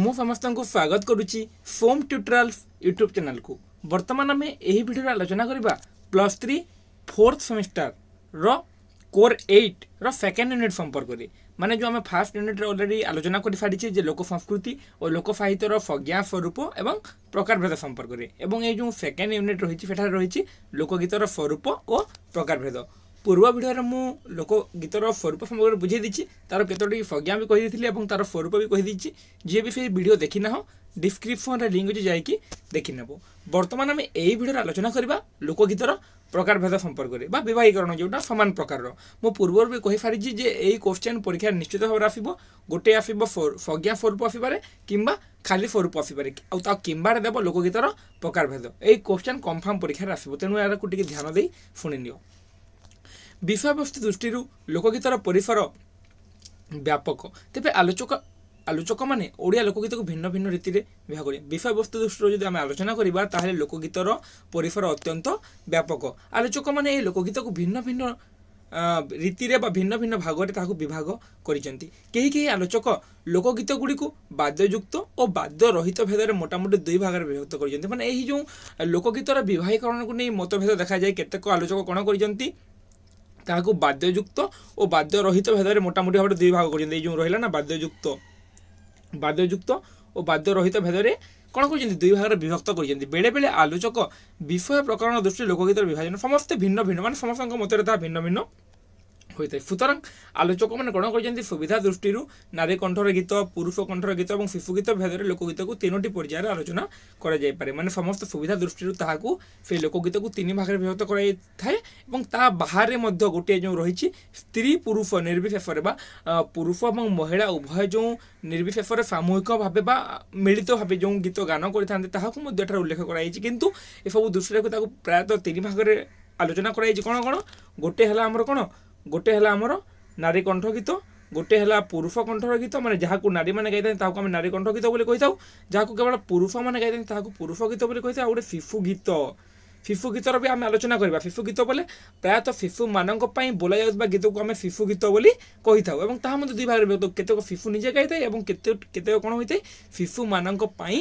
ମୁଁ ସମସ୍ତଙ୍କୁ ସ୍ୱାଗତ କରୁଛି ଫୋମ୍ ଟ୍ୟୁଟୋରିଆଲ୍ସ ୟୁଟ୍ୟୁବ୍ ଚ୍ୟାନେଲ୍କୁ ବର୍ତ୍ତମାନ ଆମେ ଏହି ଭିଡ଼ିଓରେ ଆଲୋଚନା କରିବା ପ୍ଲସ୍ ଥ୍ରୀ ଫୋର୍ଥ ସେମିଷ୍ଟାରର କୋର୍ ଏଇଟ୍ର ସେକେଣ୍ଡ ୟୁନିଟ୍ ସମ୍ପର୍କରେ ମାନେ ଯେଉଁ ଆମେ ଫାର୍ଷ୍ଟ ୟୁନିଟ୍ରେ ଅଲରେଡ଼ି ଆଲୋଚନା କରିସାରିଛେ ଯେ ଲୋକ ସଂସ୍କୃତି ଓ ଲୋକ ସାହିତ୍ୟର ସଂଜ୍ଞା ସ୍ୱରୂପ ଏବଂ ପ୍ରକାରଭେଦ ସମ୍ପର୍କରେ ଏବଂ ଏଇ ଯେଉଁ ସେକେଣ୍ଡ ୟୁନିଟ୍ ରହିଛି ସେଠାରେ ରହିଛି ଲୋକଗୀତର ସ୍ୱରୂପ ଓ ପ୍ରକାରଭେଦ পূর্ব ভিডিওরে মু লোক গীতর স্বরূপ সম্পর্কে বুঝাই দিচ্ছি তার কতটি সংজ্ঞা বি কহিদি এবং তার স্বরূপ বি কহিদি যে বি সে ভিডিও দেখি না ডিসক্রিপশনরে লিঙ্ক হচ্ছে যাই দেখি নেব বর্তমান আমি এই ভিডিওর আলোচনা করা লোকগীতর প্রকারভেদ সম্পর্কে বা বিবাহীকরণ যেটা সমান প্রকারর মু পূর্বর বি কহিপারিছি যে এই কোশ্চেন পরীক্ষার নিশ্চিত ভাবে আসব গোটে আসব সংজ্ঞা স্বরূপ আসিপারে কিংবা খালি স্বরূপ আসিপারে আউ তা কিম্বারে দেব লোকগীতর প্রকারভেদ এই কোশ্চেন কনফর্ম পরীক্ষার আসব তেণু এর টিকি ধ্যান দিয়ে শুনে নিও ବିଷୟବସ୍ତୁ ଦୃଷ୍ଟିରୁ ଲୋକଗୀତର ପରିସର ବ୍ୟାପକ ତେବେ ଆଲୋଚକ ଆଲୋଚକମାନେ ଓଡ଼ିଆ ଲୋକଗୀତକୁ ଭିନ୍ନ ଭିନ୍ନ ରୀତିରେ ବିଭାଗ କରିବେ ବିଷୟବସ୍ତୁ ଦୃଷ୍ଟିରୁ ଯଦି ଆମେ ଆଲୋଚନା କରିବା ତାହେଲେ ଲୋକଗୀତର ପରିସର ଅତ୍ୟନ୍ତ ବ୍ୟାପକ ଆଲୋଚକମାନେ ଏହି ଲୋକଗୀତକୁ ଭିନ୍ନ ଭିନ୍ନ ରୀତିରେ ବା ଭିନ୍ନ ଭିନ୍ନ ଭାଗରେ ତାହାକୁ ବିଭାଗ କରିଛନ୍ତି କେହି କେହି ଆଲୋଚକ ଲୋକଗୀତ ଗୁଡ଼ିକୁ ବାଦ୍ୟଯୁକ୍ତ ଓ ବାଦ୍ୟ ରହିତ ଭେଦରେ ମୋଟାମୋଟି ଦୁଇ ଭାଗରେ ବିଭକ୍ତ କରିଛନ୍ତି ମାନେ ଏହି ଯେଉଁ ଲୋକଗୀତର ବିବାହୀକରଣକୁ ନେଇ ମତଭେଦ ଦେଖାଯାଏ କେତେକ ଆଲୋଚକ କ'ଣ କରିଛନ୍ତି ତାହାକୁ ବାଦ୍ୟଯୁକ୍ତ ଓ ବାଦ୍ୟ ରହିତ ଭେଦରେ ମୋଟାମୋଟି ଭାବରେ ଦୁଇ ଭାଗ କରିଛନ୍ତି ଏଇ ଯେଉଁ ରହିଲା ନା ବାଦ୍ୟଯୁକ୍ତ ବାଦ୍ୟଯୁକ୍ତ ଓ ବାଦ୍ୟ ରହିତ ଭେଦରେ କ'ଣ କରୁଛନ୍ତି ଦୁଇ ଭାଗରେ ବିଭକ୍ତ କରିଛନ୍ତି ବେଳେବେଳେ ଆଲୋଚକ ବିଷୟ ପ୍ରକରଣ ଦୃଷ୍ଟି ଲୋକଗୀତର ବିଭାଜନ ସମସ୍ତେ ଭିନ୍ନ ଭିନ୍ନ ମାନେ ସମସ୍ତଙ୍କ ମତରେ ତାହା ଭିନ୍ନ ଭିନ୍ନ ହୋଇଥାଏ ସୁତରାଂ ଆଲୋଚକମାନେ କଣ କରିଛନ୍ତି ସୁବିଧା ଦୃଷ୍ଟିରୁ ନାରୀ କଣ୍ଠର ଗୀତ ପୁରୁଷ କଣ୍ଠର ଗୀତ ଏବଂ ଶିଶୁ ଗୀତ ଭେଦରେ ଲୋକଗୀତକୁ ତିନୋଟି ପର୍ଯ୍ୟାୟରେ ଆଲୋଚନା କରାଯାଇପାରେ ମାନେ ସମସ୍ତ ସୁବିଧା ଦୃଷ୍ଟିରୁ ତାହାକୁ ସେ ଲୋକଗୀତକୁ ତିନି ଭାଗରେ ବିଭକ୍ତ କରାଯାଇଥାଏ ଏବଂ ତା ବାହାରେ ମଧ୍ୟ ଗୋଟିଏ ଯେଉଁ ରହିଛି ସ୍ତ୍ରୀ ପୁରୁଷ ନିର୍ବିଶେଷରେ ବା ପୁରୁଷ ଏବଂ ମହିଳା ଉଭୟ ଯେଉଁ ନିର୍ବିଶେଷରେ ସାମୂହିକ ଭାବେ ବା ମିଳିତ ଭାବେ ଯେଉଁ ଗୀତ ଗାନ କରିଥାନ୍ତି ତାହାକୁ ମଧ୍ୟ ଏଠାରେ ଉଲ୍ଲେଖ କରାଯାଇଛି କିନ୍ତୁ ଏସବୁ ଦୃଷ୍ଟିରେ ତାକୁ ପ୍ରାୟତଃ ତିନି ଭାଗରେ ଆଲୋଚନା କରାଯାଇଛି କ'ଣ କ'ଣ ଗୋଟିଏ ହେଲା ଆମର କ'ଣ ଗୋଟେ ହେଲା ଆମର ନାରୀ କଣ୍ଠ ଗୀତ ଗୋଟେ ହେଲା ପୁରୁଷ କଣ୍ଠର ଗୀତ ମାନେ ଯାହାକୁ ନାରୀମାନେ ଗାଇଥାନ୍ତି ତାହାକୁ ଆମେ ନାରୀ କଣ୍ଠ ଗୀତ ବୋଲି କହିଥାଉ ଯାହାକୁ କେବଳ ପୁରୁଷମାନେ ଗାଇଥାନ୍ତି ତାହାକୁ ପୁରୁଷ ଗୀତ ବୋଲି କହିଥାଉ ଆଉ ଗୋଟେ ଶିଶୁ ଗୀତ ଶିଶୁ ଗୀତର ବି ଆମେ ଆଲୋଚନା କରିବା ଶିଶୁ ଗୀତ ବୋଲେ ପ୍ରାୟତଃ ଶିଶୁମାନଙ୍କ ପାଇଁ ବୋଲାଯାଉଥିବା ଗୀତକୁ ଆମେ ଶିଶୁ ଗୀତ ବୋଲି କହିଥାଉ ଏବଂ ତାହା ମଧ୍ୟ ଦୁଇ ଭାଗରେ ବିଭକ୍ତ କେତେକ ଶିଶୁ ନିଜେ ଗାଇଥାଏ ଏବଂ କେତେ କେତେକ କ'ଣ ହୋଇଥାଏ ଶିଶୁମାନଙ୍କ ପାଇଁ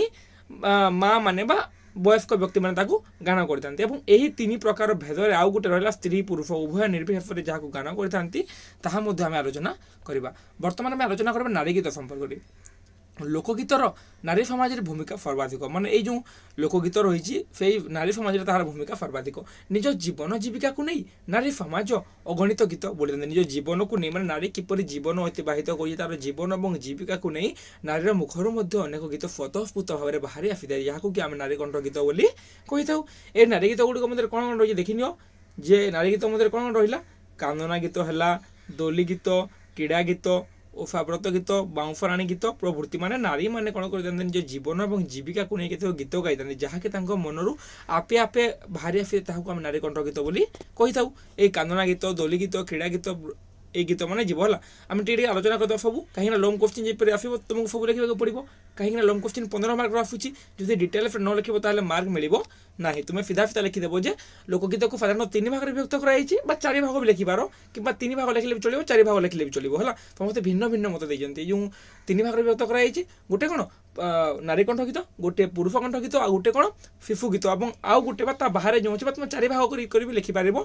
ମା ମାନେ ବା ବୟସ୍କ ବ୍ୟକ୍ତିମାନେ ତାକୁ ଗାନ କରିଥାନ୍ତି ଏବଂ ଏହି ତିନି ପ୍ରକାର ଭେଦରେ ଆଉ ଗୋଟେ ରହିଲା ସ୍ତ୍ରୀ ପୁରୁଷ ଉଭୟ ନିର୍ବିଶେଷରେ ଯାହାକୁ ଗାନ କରିଥାନ୍ତି ତାହା ମଧ୍ୟ ଆମେ ଆଲୋଚନା କରିବା ବର୍ତ୍ତମାନ ଆମେ ଆଲୋଚନା କରିବା ନାରୀ ଗୀତ ସମ୍ପର୍କରେ লোকগীতর নারী সমাজের ভূমিকা সর্বাধিক মানে এই যে লোকগীত রয়েছে সেই নারী সমাজের তাহার ভূমিকা সর্বাধিক নিজ জীবন জীবিকা নেই নারী সমাজ অগণিত গীত বলে নিজ জীবনকু নেই মানে নারী কিপর জীবন অতিবাহিত করছে তার জীবন এবং জীবিকাকু নেই নারীর মুখর মধ্যে অনেক গীত স্বতঃস্ফূর্ত ভাবে বাহারি আসিথায় যাকে আমি নারী কণ্ঠ গীত বলে কই থাও এই নারী গীত গুড়ি মধ্যে কোণ কোণ রয়েছে দেখি নিও যে নারী গীত মধ্যে কোণ রহিলা কান্দনা গীত হেলা দোলি গীত ক্রীড়া গীত ଓ ଫାବ୍ରତ ଗୀତ ବାଉଁଫରାଣୀ ଗୀତ ପ୍ରଭୃତି ମାନେ ନାରୀମାନେ କ'ଣ କରିଥାନ୍ତି ନିଜ ଜୀବନ ଏବଂ ଜୀବିକାକୁ ନେଇକି ତାଙ୍କ ଗୀତ ଗାଇଥାନ୍ତି ଯାହାକି ତାଙ୍କ ମନରୁ ଆପେ ଆପେ ବାହାରି ଆସି ତାହାକୁ ଆମେ ନାରୀ କଣ୍ଠ ଗୀତ ବୋଲି କହିଥାଉ ଏଇ କାନ୍ଦଣା ଗୀତ ଦୋଲି ଗୀତ କ୍ରୀଡ଼ା ଗୀତ এই গীত মানে যাব হল আমি টিকে আলোচনা করতে সবু কিনা লং কোশ্চিন যেপরি আসব তোমাকে সবু লেখা পড়ব କାହିଁକିନା ଲଙ୍ଗ୍ କ୍ୱେଶ୍ଚିନ୍ ପନ୍ଦର ମାର୍କ ରଖୁଛି ଯଦି ଡିଟେଲ୍ସରେ ନ ଲେଖିବ ତାହେଲେ ମାର୍କ ମିଳିବ ନାହିଁ ତୁମେ ଫିଦା ଫିଦା ଲେଖିଦେବ ଯେ ଲୋକଗୀତକୁ ସାଧାରଣତଃ ତିନି ଭାଗରେ ବିଭକ୍ତ କରାଯାଇଛି ବା ଚାରି ଭାଗ ବି ଲେଖିବାର କିମ୍ବା ତିନି ଭାଗ ଲେଖିଲେ ବି ଚଳିବ ଚାରି ଭାଗ ଲେଖିଲେ ବି ଚଳିବ ହେଲା ସମସ୍ତେ ଭିନ୍ନ ଭିନ୍ନ ମତ ଦେଇଛନ୍ତି ଯେଉଁ ତିନି ଭାଗରେ ବିଭକ୍ତ କରାଯାଇଛି ଗୋଟେ କ'ଣ ନାରୀ କଣ୍ଠ ଗୀତ ଗୋଟେ ପୁରୁଷ କଣ୍ଠ ଗୀତ ଆଉ ଗୋଟେ କ'ଣ ଶିଶୁ ଗୀତ ଏବଂ ଆଉ ଗୋଟେ ବା ତା ବାହାରେ ଯେଉଁ ଅଛି ବା ତୁମେ ଚାରି ଭାଗ କରି କରି ବି ଲେଖିପାରିବ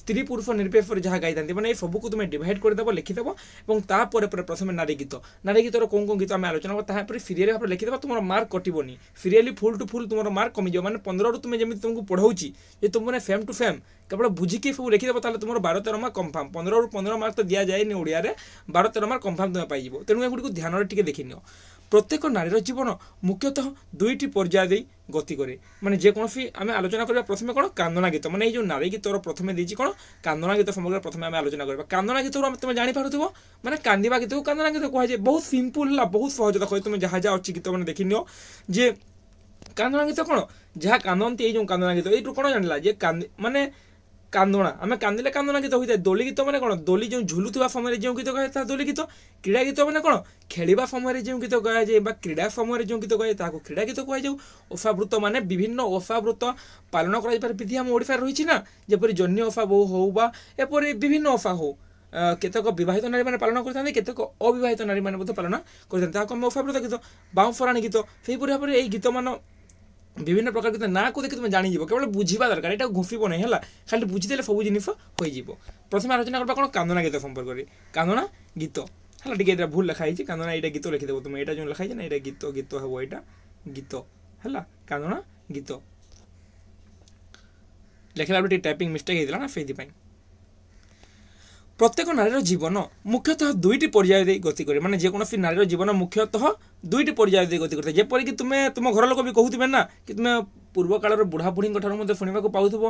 ସ୍ତ୍ରୀ ପୁରୁଷ ନିର୍ବିଶେଷରେ ଯାହା ଗାଇଥାନ୍ତି ମାନେ ଏ ସବୁକୁ ତୁମେ ଡିଭାଇଡ଼ କରିଦେବ ଲେଖିଦେବ ଏବଂ ତାପରେ ପରେ ପ୍ରଥମେ ନାରୀ ଗୀତ ନାରୀ ଗୀତର କେଉଁ କେଉଁ ଗୀତ ଆମେ ଆଲୋଚନା ତାହାପରେ ସିରିଏଲ୍ তারপরে দেবা তোমার মার্ক কটিবনি সিরিয়ালি ফুল টু ফুল তোমার মার্ক কমিযোগ মানে পনেরো তুমি যেমন তোমাকে পড়াউছি যে তোমার ফেম টু ফেম কেবল বুঝিকি সব লিখে দেবা তাহলে তোমার বারো তেরো মার্ক কনফার্ম পনেরো পনেরো মার্ক তো দিয়া যায়নি ওড়িয়ার বারো তেরো মার্ক কনফার্ম তুমি পাইব তেমন এগুলি ধ্যানরে টিকি দেখি নিও প্রত্যেক নারীর জীবন মুখ্যত দুইটি পর্যায় দিয়ে গতি করে মানে যে কোনো আমি আলোচনা করবা প্রথমে কোনো কান্দনা গীত মানে এই যে নারী গীত প্রথমে দিয়েছি কোনো কান্দনা গীত সম্পর্কে প্রথমে আমি আলোচনা করবা কান্দনা গীত আমি তুমি জাঁপারুব মানে কান্দিবা গীত কান্দনা গীত কুহযায় বহু সিম্পল না বহু সহজ দেখ তুমি যা যা অছি গীত মানে দেখি নিও যে কান্দনা গীত কোনো যা কান্দন্তি এই যে কান্দনা গীত এইটু কোনো জানলা যে কান্দি মানে କାନ୍ଦଣା ଆମେ କାନ୍ଦିଲେ କାନ୍ଦଣା ଗୀତ ହୋଇଥାଏ ଦୋଳି ଗୀତ ମାନେ କ'ଣ ଦୋଳି ଯେଉଁ ଝୁଲୁଥିବା ସମୟରେ ଯେଉଁ ଗୀତ ଗାଏ ତାହା ଦୋଳି ଗୀତ କ୍ରୀଡ଼ା ଗୀତ ମାନେ କ'ଣ ଖେଳିବା ସମୟରେ ଯେଉଁ ଗୀତ ଗାଆଯାଏ ବା କ୍ରୀଡ଼ା ସମୟରେ ଯେଉଁ ଗୀତ ଗାଏ ତାହାକୁ କ୍ରୀଡ଼ା ଗୀତ କୁହାଯାଉ ଓଷାବ୍ରତ ମାନେ ବିଭିନ୍ନ ଓଷାବ୍ରତ ପାଳନ କରାଯାଇପାରେ ବିଧି ଆମ ଓଡ଼ିଶାରେ ରହିଛି ନା ଯେପରି ଜହ୍ନି ଓଷା ବୋଉ ହେଉ ବା ଏପରି ବିଭିନ୍ନ ଓଷା ହେଉ କେତେକ ବିବାହିତ ନାରୀମାନେ ପାଳନ କରିଥାନ୍ତି କେତେକ ଅବିବାହିତ ନାରୀମାନେ ମଧ୍ୟ ପାଳନ କରିଥାନ୍ତି ତାହାକୁ ଆମେ ଓଷାବ୍ରତ ଗୀତ ବାଉଁଫରାଣୀ ଗୀତ ସେହିପରି ଭାବରେ ଏହି ଗୀତମାନ বিভিন্ন প্রকার কিন্তু না কু দেখি তুমি জাঁব কেবল বুঝবা দরকার এটা ঘুষিব না হল হ্যাঁ? খালি বুঝিদেলে সবু জিনিস হয়ে যাব প্রথমে আলোচনা করবা কোণ কান্দনা গীত সম্পর্কে কান্দনা গীত হ্যাঁ টিকি এটা ভুল লেখা হয়েছে কান্দনা এটা গীত লিখিদেব তুমি এটা যে লেখা হয়েছে না এটা গীত গীত হব এটা গীত হল হ্যাঁ, কান্দনা গীত লেখিলা বেলা টিকি টাইপিং মিস্টেক হয়েছিল না সেইপাই প্রত্যেক নারীর জীবন মুখ্যতঃ দুইটি পর্যায় দিয়ে গতি করে মানে যেকোনসি নারীর জীবন মুখ্যতঃ দুইটি পর্যায় দিয়ে গতি করে যেপরিকি তুমি তুম ঘর লোক বি কহুবে না কি তুমি পূর্বকালের বুড়াবুড়ীঙ্ ঠার মধ্যে শুণবাকে পাওথিব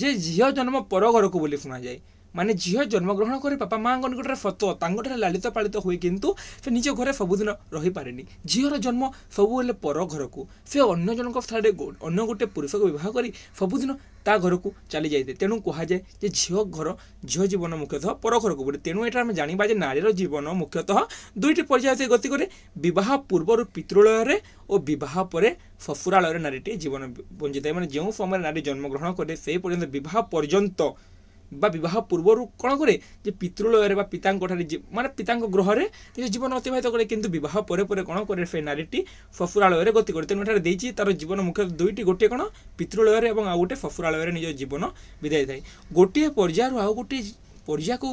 যে ঝিও জন্ম পর ঘরকু বলে শুনা যায় মানে ঝিও জন্মগ্রহণ করে বাপা মা নিকটরে ফতুয় তাঠে লালিত পালিত হুয়ে কিন্তু সে নিজ ঘরে সবুদিন রহিপারেনি ঝিওর জন্ম সবুবেলে পর ঘরকু সে অন্য জনক স্থানে অন্য গোটে পুরুষকে বিবাহ করে সবুদিন তা ঘরকু চালি যাই তেণু কুহযায়ে যে ঝিও ঘর ঝিও জীবন মুখ্যতঃ পর ঘরকু বলে তেমন এটা আমি জাঁয়া যে নারীর জীবন মুখ্যতঃ দুইটি পর্যায়ে গতি করে বিবাহ পূর্বর পিতৃলয়ের ও বিবাহ পরে শ্বশুরালয়ের নারীটি জীবন বঞ্চিত মানে যে সময় নারী জন্মগ্রহণ করে সেই পর্যন্ত বিবাহ পর্যন্ত বা বিবাহ পূর্বরু କ'ଣ କରେ ଯେ ପିତୃଳୟରେ ବା ପିତାଙ୍କଠାରେ ମାନେ ପିତାଙ୍କ ଗ୍ରହରେ ନିଜ ଜୀବନ ଅତିବାହିତ କରେ କିନ୍ତୁ ବିବାହ ପରେ ପରେ କ'ଣ କରେ ସେ ନାରୀଟି ଫଫୁରାଳୟରେ ଗତି କରେ ତେଣୁ ଏଠାରେ ଦେଇଛି ତା'ର ଜୀବନ ମୁଖ୍ୟତଃ ଦୁଇଟି ଗୋଟିଏ କ'ଣ ପିତୃଳୟରେ ଏବଂ ଆଉ ଗୋଟେ ଫଫୁରାଳୟରେ ନିଜ ଜୀବନ ବିଦାୟ ଥାଏ ଗୋଟିଏ ପର୍ଯ୍ୟାୟରୁ ଆଉ ଗୋଟିଏ ପର୍ଯ୍ୟାୟକୁ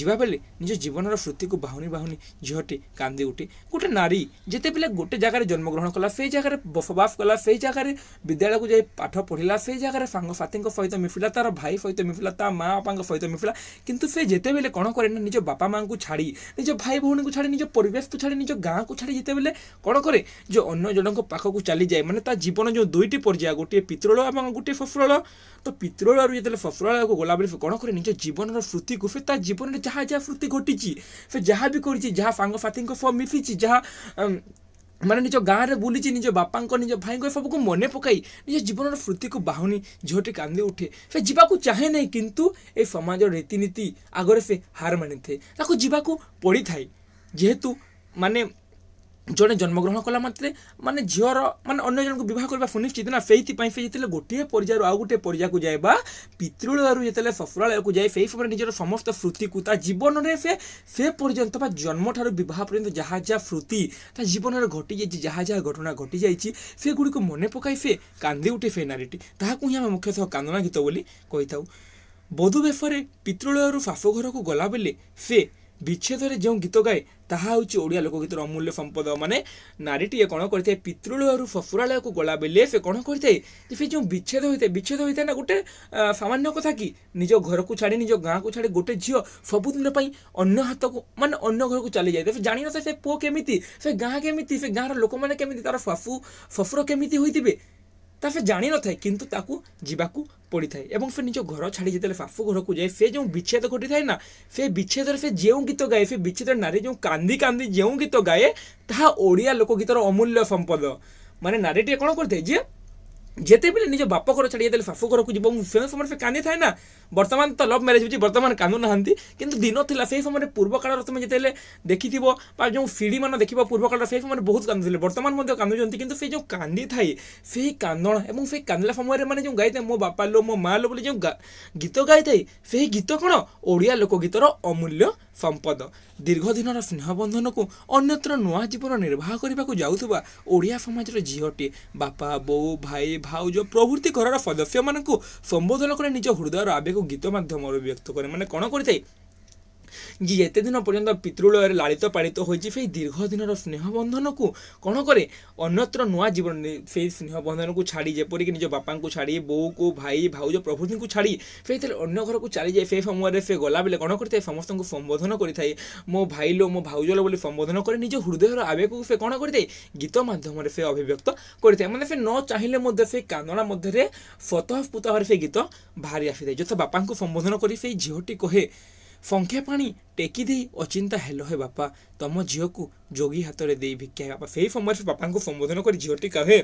ଯିବାବେଳେ ନିଜ ଜୀବନର ସ୍ମୃତିକୁ ବାହୁନି ବାହୁନି ଝିଅଟି କାନ୍ଦି ଉଠେ ଗୋଟେ ନାରୀ ଯେତେବେଳେ ଗୋଟେ ଜାଗାରେ ଜନ୍ମଗ୍ରହଣ କଲା ସେଇ ଜାଗାରେ ବସବାସ କଲା ସେଇ ଜାଗାରେ ବିଦ୍ୟାଳୟକୁ ଯାଇ ପାଠ ପଢ଼ିଲା ସେଇ ଜାଗାରେ ସାଙ୍ଗସାଥୀଙ୍କ ସହିତ ମିଶିଲା ତା'ର ଭାଇ ସହିତ ମିଶିଲା ତା ମା ବାପାଙ୍କ ସହିତ ମିଶିଲା କିନ୍ତୁ ସେ ଯେତେବେଳେ କ'ଣ କରେ ନା ନିଜ ବାପା ମାଆଙ୍କୁ ଛାଡ଼ି ନିଜ ଭାଇ ଭଉଣୀଙ୍କୁ ଛାଡ଼ି ନିଜ ପରିବେଶକୁ ଛାଡ଼ି ନିଜ ଗାଁକୁ ଛାଡ଼ି ଯେତେବେଳେ କ'ଣ କରେ ଯେ ଅନ୍ୟ ଜଣଙ୍କ ପାଖକୁ ଚାଲିଯାଏ ମାନେ ତା ଜୀବନ ଯେଉଁ ଦୁଇଟି ପର୍ଯ୍ୟାୟ ଗୋଟିଏ ପିତୃଳ ଏବଂ ଗୋଟିଏ ଫସଲ ତ ପିତୃଳରୁ ଯେତେବେଳେ ଶ୍ୱଶୁରାଳୟକୁ ଗଲାବେଳେ ସେ କ'ଣ କରେ ନିଜ ଜୀବନର ସ୍ମୃତିକୁ ସେ ତା ଜୀବନରେ ଯାହା ଯାହା ସ୍ମୃତି ଘଟିଛି ସେ ଯାହା ବି କରିଛି ଯାହା ସାଙ୍ଗସାଥିଙ୍କ ସହ ମିଶିଛି ଯାହା ମାନେ ନିଜ ଗାଁରେ ବୁଲିଛି ନିଜ ବାପାଙ୍କ ନିଜ ଭାଇଙ୍କ ସବୁକୁ ମନେ ପକାଇ ନିଜ ଜୀବନର ସ୍ମୃତିକୁ ବାହୁନି ଝିଅଟି କାନ୍ଦି ଉଠେ ସେ ଯିବାକୁ ଚାହେଁ ନାହିଁ କିନ୍ତୁ ଏ ସମାଜ ରୀତିନୀତି ଆଗରେ ସେ ହାର ମାନିଥାଏ ତାକୁ ଯିବାକୁ ପଡ଼ିଥାଏ ଯେହେତୁ ମାନେ ଜଣେ ଜନ୍ମଗ୍ରହଣ କଲା ମାତ୍ରେ ମାନେ ଝିଅର ମାନେ ଅନ୍ୟ ଜଣଙ୍କୁ ବିବାହ କରିବା ସୁନିଶ୍ଚିତ ନା ସେଇଥିପାଇଁ ସେ ଯେତେବେଳେ ଗୋଟିଏ ପର୍ଯ୍ୟାୟରୁ ଆଉ ଗୋଟିଏ ପର୍ଯ୍ୟାୟକୁ ଯାଏ ବା ପିତୃଳୟରୁ ଯେତେବେଳେ ଶ୍ୱଶୁରାଳୟକୁ ଯାଏ ସେହି ସମୟରେ ନିଜର ସମସ୍ତ ସ୍ମୃତିକୁ ତା ଜୀବନରେ ସେ ସେ ପର୍ଯ୍ୟନ୍ତ ବା ଜନ୍ମଠାରୁ ବିବାହ ପର୍ଯ୍ୟନ୍ତ ଯାହା ଯାହା ସ୍ମୃତି ତା ଜୀବନରେ ଘଟିଯାଇଛି ଯାହା ଯାହା ଘଟଣା ଘଟିଯାଇଛି ସେଗୁଡ଼ିକୁ ମନେ ପକାଇ ସେ କାନ୍ଦି ଉଠେ ସେ ନାରୀଟି ତାହାକୁ ହିଁ ଆମେ ମୁଖ୍ୟତଃ କାନ୍ଦନା ଗୀତ ବୋଲି କହିଥାଉ ବଧୁ ବେଶରେ ପିତୃଳୟରୁ ଶାଶୁଘରକୁ ଗଲାବେଳେ ସେ ବିଚ୍ଛେଦରେ ଯେଉଁ ଗୀତ ଗାଏ ତାହା ହେଉଛି ଓଡ଼ିଆ ଲୋକଗୀତର ଅମୂଲ୍ୟ ସମ୍ପଦ ମାନେ ନାରୀଟିଏ କ'ଣ କରିଥାଏ ପିତୃଳୟରୁ ଶ୍ୱଶୁରାଳୟକୁ ଗଲାବେଳେ ସେ କ'ଣ କରିଥାଏ ଯେ ସେ ଯେଉଁ ବିଚ୍ଛେଦ ହୋଇଥାଏ ବିଚ୍ଛେଦ ହୋଇଥାଏ ନା ଗୋଟେ ସାମାନ୍ୟ କଥା କି ନିଜ ଘରକୁ ଛାଡ଼ି ନିଜ ଗାଁକୁ ଛାଡ଼ି ଗୋଟେ ଝିଅ ସବୁଦିନ ପାଇଁ ଅନ୍ୟ ହାତକୁ ମାନେ ଅନ୍ୟ ଘରକୁ ଚାଲିଯାଇଥାଏ ସେ ଜାଣିନଥାଏ ସେ ପୁଅ କେମିତି ସେ ଗାଁ କେମିତି ସେ ଗାଁର ଲୋକମାନେ କେମିତି ତାର ଶାଶୁ ଶ୍ୱଶୁର କେମିତି ହୋଇଥିବେ ତା ସେ ଜାଣିନଥାଏ କିନ୍ତୁ ତାକୁ ଯିବାକୁ ପଡ଼ିଥାଏ ଏବଂ ସେ ନିଜ ଘର ଛାଡ଼ି ଯେତେବେଳେ ବାପୁ ଘରକୁ ଯାଏ ସେ ଯେଉଁ ବିଚ୍ଛେଦ ଘଟିଥାଏ ନା ସେ ବିଚ୍ଛେଦରେ ସେ ଯେଉଁ ଗୀତ ଗାଏ ସେ ବିଚ୍ଛେଦରେ ନାରୀ ଯେଉଁ କାନ୍ଦି କାନ୍ଦି ଯେଉଁ ଗୀତ ଗାଏ ତାହା ଓଡ଼ିଆ ଲୋକଗୀତର ଅମୂଲ୍ୟ ସମ୍ପଦ ମାନେ ନାରୀଟିଏ କ'ଣ କରିଥାଏ ଯେ ଯେତେବେଳେ ନିଜ ବାପ ଘର ଛାଡ଼ି ଯେତେବେଳେ ଶାଶୁ ଘରକୁ ଯିବ ମୁଁ ସେ ସମୟରେ ସେ କାନ୍ଦିଥାଏ ନା বর্তমান তো লভ ম্যারেজ হচ্ছে বর্তমান কানু না কিন্তু দিন লা সেই সময় পূর্বকালর তুমি যেতে দেখিথিব বা যে সিঁড়ি মান দেখিব পূর্বকালর সেই সময় বহুত কান্দুলে বর্তমান মধ্যে কান্দুচ্ছেন কিন্তু সে যে কান্দি থাকে সেই কান্দণ এবং সেই কান্দিলা সময় মানে যে গাইথায় মো বাপা লো মো মা লো বলে যে গীত গাইথায় সেই গীত কোণ ওড়িয়া লোকগীতর অমূল্য সম্পদ দীর্ঘদিনর স্নেহবন্ধনকু অন্যত্র নূয়া জীবন নির্বাহ করা যাওয়া ওড়িয়া সমাজের ঝিওটি বাপা বউ ভাই ভাউজ প্রভৃতি ঘরর সদস্য মানুষ সম্বোধন করে নিজ হৃদয়র আবেগ ଗୀତ ମାଧ୍ୟମରେ ବ୍ୟକ୍ତ କରେ ମାନେ କ'ଣ କରିଥାଏ ଯେ ଏତେ ଦିନ ପର୍ଯ୍ୟନ୍ତ ପିତୃଳୟରେ ଲାଳିତ ପାଳିତ ହୋଇଛି ସେଇ ଦୀର୍ଘ ଦିନର ସ୍ନେହ ବନ୍ଧନକୁ କ'ଣ କରେ ଅନ୍ୟତ୍ର ନୂଆ ଜୀବନ ସେଇ ସ୍ନେହ ବନ୍ଧନକୁ ଛାଡ଼ି ଯେପରିକି ନିଜ ବାପାଙ୍କୁ ଛାଡ଼ି ବୋଉକୁ ଭାଇ ଭାଉଜ ପ୍ରଭୃତିଙ୍କୁ ଛାଡ଼ି ସେଇଥିରେ ଅନ୍ୟ ଘରକୁ ଚାଲିଯାଏ ସେ ସମୟରେ ସେ ଗଲାବେଳେ କ'ଣ କରିଥାଏ ସମସ୍ତଙ୍କୁ ସମ୍ବୋଧନ କରିଥାଏ ମୋ ଭାଇଲୋ ମୋ ଭାଉଜଲୋ ବୋଲି ସମ୍ବୋଧନ କରି ନିଜ ହୃଦୟର ଆବେଗକୁ ସେ କ'ଣ କରିଥାଏ ଗୀତ ମାଧ୍ୟମରେ ସେ ଅଭିବ୍ୟକ୍ତ କରିଥାଏ ମାନେ ସେ ନ ଚାହିଁଲେ ମଧ୍ୟ ସେ କାନ୍ଦଣା ମଧ୍ୟରେ ସ୍ୱତଃସ୍ଫୁତ ଭାବରେ ସେ ଗୀତ ବାହାରି ଆସିଥାଏ ଯଥା ବାପାଙ୍କୁ ସମ୍ବୋଧନ କରି ସେଇ ଝିଅଟି କହେ ଫଙ୍କେ ପାଣି ଟେକି ଦେଇ ଅଚିନ୍ତା ହେଲ ହେ ବାପା ତମ ଝିଅକୁ ଯୋଗୀ ହାତରେ ଦେଇ ଭିକ୍ଷା ବାପା ସେଇ ସମୟରେ ବାପାଙ୍କୁ ସମ୍ବୋଧନ କରି ଝିଅଟି କହେ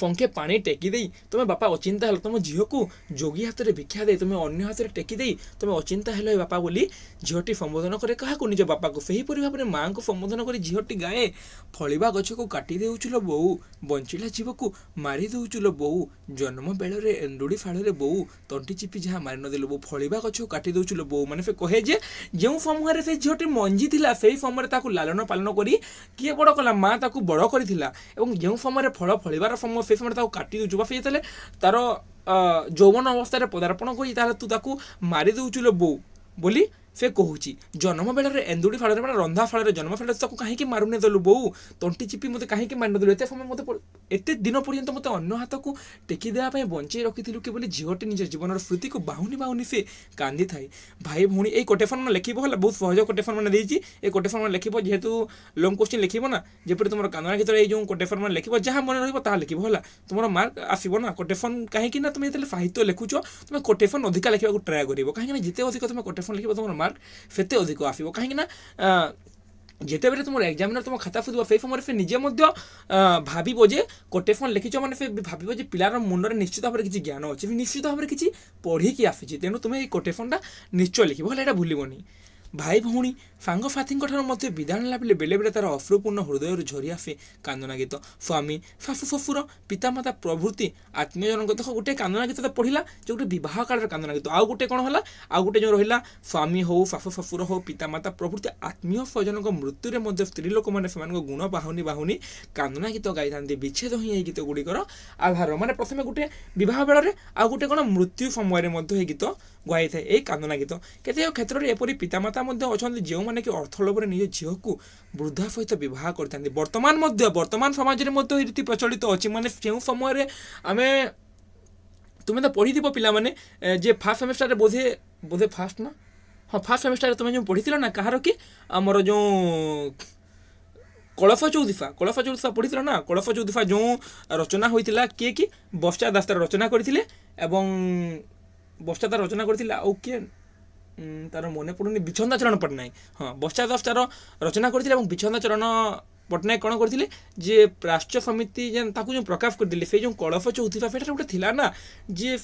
ଫଙ୍କେ ପାଣି ଟେକି ଦେଇ ତୁମେ ବାପା ଅଚିନ୍ତା ହେଲ ତୁମ ଝିଅକୁ ଯୋଗୀ ହାତରେ ଭିକ୍ଷା ଦେଇ ତୁମେ ଅନ୍ୟ ହାତରେ ଟେକି ଦେଇ ତୁମେ ଅଚିନ୍ତା ହେଲ ଏ ବାପା ବୋଲି ଝିଅଟି ସମ୍ବୋଧନ କରେ କାହାକୁ ନିଜ ବାପାକୁ ସେହିପରି ଭାବରେ ମାଆଙ୍କୁ ସମ୍ବୋଧନ କରି ଝିଅଟି ଗାଏ ଫଳିବା ଗଛକୁ କାଟି ଦେଉଛୁ ଲୋ ବୋଉ ବଞ୍ଚିଲା ଜୀବକୁ ମାରି ଦେଉଛୁ ଲୋ ବୋଉ ଜନ୍ମ ବେଳରେ ଏଣ୍ଡୁଡ଼ି ଫାଳରେ ବୋଉ ତଣ୍ଟି ଚିପି ଯାହା ମାରିନଦେଲୁ ବୋଉ ଫଳିବା ଗଛକୁ କାଟି ଦେଉଛୁ ଲୋ ବୋଉ ମାନେ ସେ କହେ ଯେ ଯେଉଁ ସମୟରେ ସେ ଝିଅଟି ମଞ୍ଜି ଥିଲା ସେହି ସମୟରେ ତାକୁ ଲାଳନ ପାଳନ କରି କିଏ ବଡ଼ କଲା ମା ତାକୁ ବଡ଼ କରିଥିଲା ଏବଂ ଯେଉଁ ସମୟରେ ଫଳ ଫଳିବାର ସମୟ ସେ ସମୟରେ ତାକୁ କାଟି ଦେଉଛୁ ବା ସେ ଯେତେବେଳେ ତାର ଯୌବନ ଅବସ୍ଥାରେ ପଦାର୍ପଣ କରୁଛି ତାହେଲେ ତୁ ତାକୁ ମାରିଦେଉଛୁ ଲୋ ବୋଉ ବୋଲି ସେ କହୁଛି ଜନ୍ମ ବେଳରେ ଏନ୍ଦୁଡ଼ି ଫାଳରେ ମାନେ ରନ୍ଧା ଫାଳରେ ଜନ୍ମ ଫାଳରେ ତାକୁ କାହିଁକି ମାରୁନେଦେଲୁ ବୋଉ ତଣ୍ଟି ଚିପି ମୋତେ କାହିଁକି ମାରି ନଦେଲୁ ଏତେ ସମୟ ମୋତେ ଏତେ ଦିନ ପର୍ଯ୍ୟନ୍ତ ମୋତେ ଅନ୍ୟ ହାତକୁ ଟେକି ଦେବା ପାଇଁ ବଞ୍ଚେଇ ରଖିଥିଲୁ କି ବୋଲି ଝିଅଟି ନିଜ ଜୀବନର ସ୍ମୃତିକୁ ବାହୁନି ବାହୁନି ସେ କାନ୍ଦିଥାଏ ଭାଇ ଭଉଣୀ ଏଇ କୋଟେସନ୍ ମାନେ ଲେଖିବ ହେଲା ବହୁତ ସହଜ କୋଟେସନ୍ ମାନେ ଦେଇଛି ଏ କୋଟେସନ୍ ମାନେ ଲେଖିବ ଯେହେତୁ ଲଙ୍ଗ କୋଶ୍ଚିନ୍ ଲେଖିବ ନା ଯେପରି ତୁମର କାନ୍ଦଣା କ୍ଷେତ୍ରରେ ଏଇ ଯେଉଁ କୋଟେସନ୍ ମାନେ ଲେଖିବ ଯାହା ମନେ ରହିବ ତାହା ଲେଖିବ ହେଲା ତୁମର ମାର୍କ ଆସିବ ନା କୋଟେସନ୍ କାହିଁକି ନା ତୁମେ ଯେତେବେଳେ ସାହିତ୍ୟ ଲେଖୁଛ ତୁମେ କୋଟେସନ୍ ଅଧିକା ଲେଖିବାକୁ ଟ୍ରାଏ କରିବ କାହିଁକିନା ଯେତେ ଅଧିକ ତୁମେ କୋଟେସନ୍ ଲେଖିବ ତୁମର ମାର୍କ ମାର୍କ ସେତେ ଅଧିକ ଆସିବ କାହିଁକିନା ଯେତେବେଳେ ତୁମର ଏକ୍ଜାମିନର ତୁମ ଖାତା ଖୋଜିବ ସେଇ ସମୟରେ ସେ ନିଜେ ମଧ୍ୟ ଭାବିବ ଯେ କୋଟେସନ୍ ଲେଖିଛ ମାନେ ସେ ଭାବିବ ଯେ ପିଲାର ମୁଣ୍ଡରେ ନିଶ୍ଚିତ ଭାବରେ କିଛି ଜ୍ଞାନ ଅଛି ନିଶ୍ଚିତ ଭାବରେ କିଛି ପଢ଼ିକି ଆସିଛି ତେଣୁ ତୁମେ ଏଇ କୋଟେସନ୍ଟା ନିଶ୍ଚୟ ଲେଖିବ ହେଲେ ଏଇଟା ଭୁଲିବନି ଭାଇ ଭଉଣୀ ସାଙ୍ଗସାଥୀଙ୍କଠାରୁ ମଧ୍ୟ ବିଦାୟ ଲାଭିଲେ ବେଳେବେଳେ ତା'ର ଅଶ୍ରୁପୂର୍ଣ୍ଣ ହୃଦୟରୁ ଝରି ଆସେ କାନ୍ଦନା ଗୀତ ସ୍ୱାମୀ ଶାଶୁ ଶ୍ୱଶୁର ପିତାମାତା ପ୍ରଭୃତି ଆତ୍ମୀୟଜନଙ୍କ ଦେଖ ଗୋଟେ କାନ୍ଦନା ଗୀତ ତ ପଢ଼ିଲା ଯେ ଗୋଟେ ବିବାହ କାଳର କାନ୍ଦନା ଗୀତ ଆଉ ଗୋଟେ କ'ଣ ହେଲା ଆଉ ଗୋଟେ ଯେଉଁ ରହିଲା ସ୍ୱାମୀ ହଉ ଶାଶୁ ଶ୍ୱଶୁର ହଉ ପିତାମାତା ପ୍ରଭୃତି ଆତ୍ମୀୟ ସ୍ୱଜନଙ୍କ ମୃତ୍ୟୁରେ ମଧ୍ୟ ସ୍ତ୍ରୀ ଲୋକମାନେ ସେମାନଙ୍କ ଗୁଣ ବାହୁନି ବାହୁନି କାନ୍ଦନା ଗୀତ ଗାଇଥାନ୍ତି ବିଚ୍ଛେଦ ହିଁ ଏହି ଗୀତ ଗୁଡ଼ିକର ଆଧାର ମାନେ ପ୍ରଥମେ ଗୋଟେ ବିବାହ ବେଳରେ ଆଉ ଗୋଟେ କ'ଣ ମୃତ୍ୟୁ ସମୟରେ ମଧ୍ୟ ଏହି ଗୀତ ଗୁହାଇଥାଏ ଏହି କାନ୍ଦ ଲାଗିତ କେତେକ କ୍ଷେତ୍ରରେ ଏପରି ପିତାମାତା ମଧ୍ୟ ଅଛନ୍ତି ଯେଉଁମାନେ କି ଅର୍ଥ ଲୋଭରେ ନିଜ ଝିଅକୁ ବୃଦ୍ଧା ସହିତ ବିବାହ କରିଥାନ୍ତି ବର୍ତ୍ତମାନ ମଧ୍ୟ ବର୍ତ୍ତମାନ ସମାଜରେ ମଧ୍ୟ ଏହି ରୀତି ପ୍ରଚଳିତ ଅଛି ମାନେ ଯେଉଁ ସମୟରେ ଆମେ ତୁମେ ତ ପଢ଼ିଥିବ ପିଲାମାନେ ଯେ ଫାର୍ଷ୍ଟ ସେମିଷ୍ଟାରରେ ବୋଧେ ବୋଧେ ଫାର୍ଷ୍ଟ ନା ହଁ ଫାର୍ଷ୍ଟ ସେମିଷ୍ଟାରରେ ତୁମେ ଯେଉଁ ପଢ଼ିଥିଲ ନା କାହାର କି ଆମର ଯେଉଁ କଳସ ଚଉଦିଫା କଳସ ଚଉଦିଫା ପଢ଼ିଥିଲ ନା କଳସ ଚଉଦିଫା ଯେଉଁ ରଚନା ହୋଇଥିଲା କିଏ କି ବସ୍ଚା ଦାସ୍ତାର ରଚନା କରିଥିଲେ ଏବଂ ବସ୍ତା ବସ୍ତାଦା ରଚନା କରିଥିଲା ଆଉ କିଏ ତାର ମନେ ପଡ଼ୁନି ବିଛନ୍ଦା ଚରଣ ପଟ୍ଟନାୟକ ହଁ ବସ୍ତା ଦାସ ତାର ରଚନା କରିଥିଲେ ଏବଂ ବିଛନ୍ଦା ଚରଣ ପଟ୍ଟନାୟକ କ'ଣ କରିଥିଲେ ଯେ ରାଷ୍ଟ୍ର ସମିତି ଯେନ୍ ତାକୁ ଯେଉଁ ପ୍ରକାଶ କରିଥିଲେ ସେଇ ଯେଉଁ କଳଫ ଚଉଥିବା ସେଇଟାରେ ଗୋଟେ ଥିଲା ନା ଯିଏ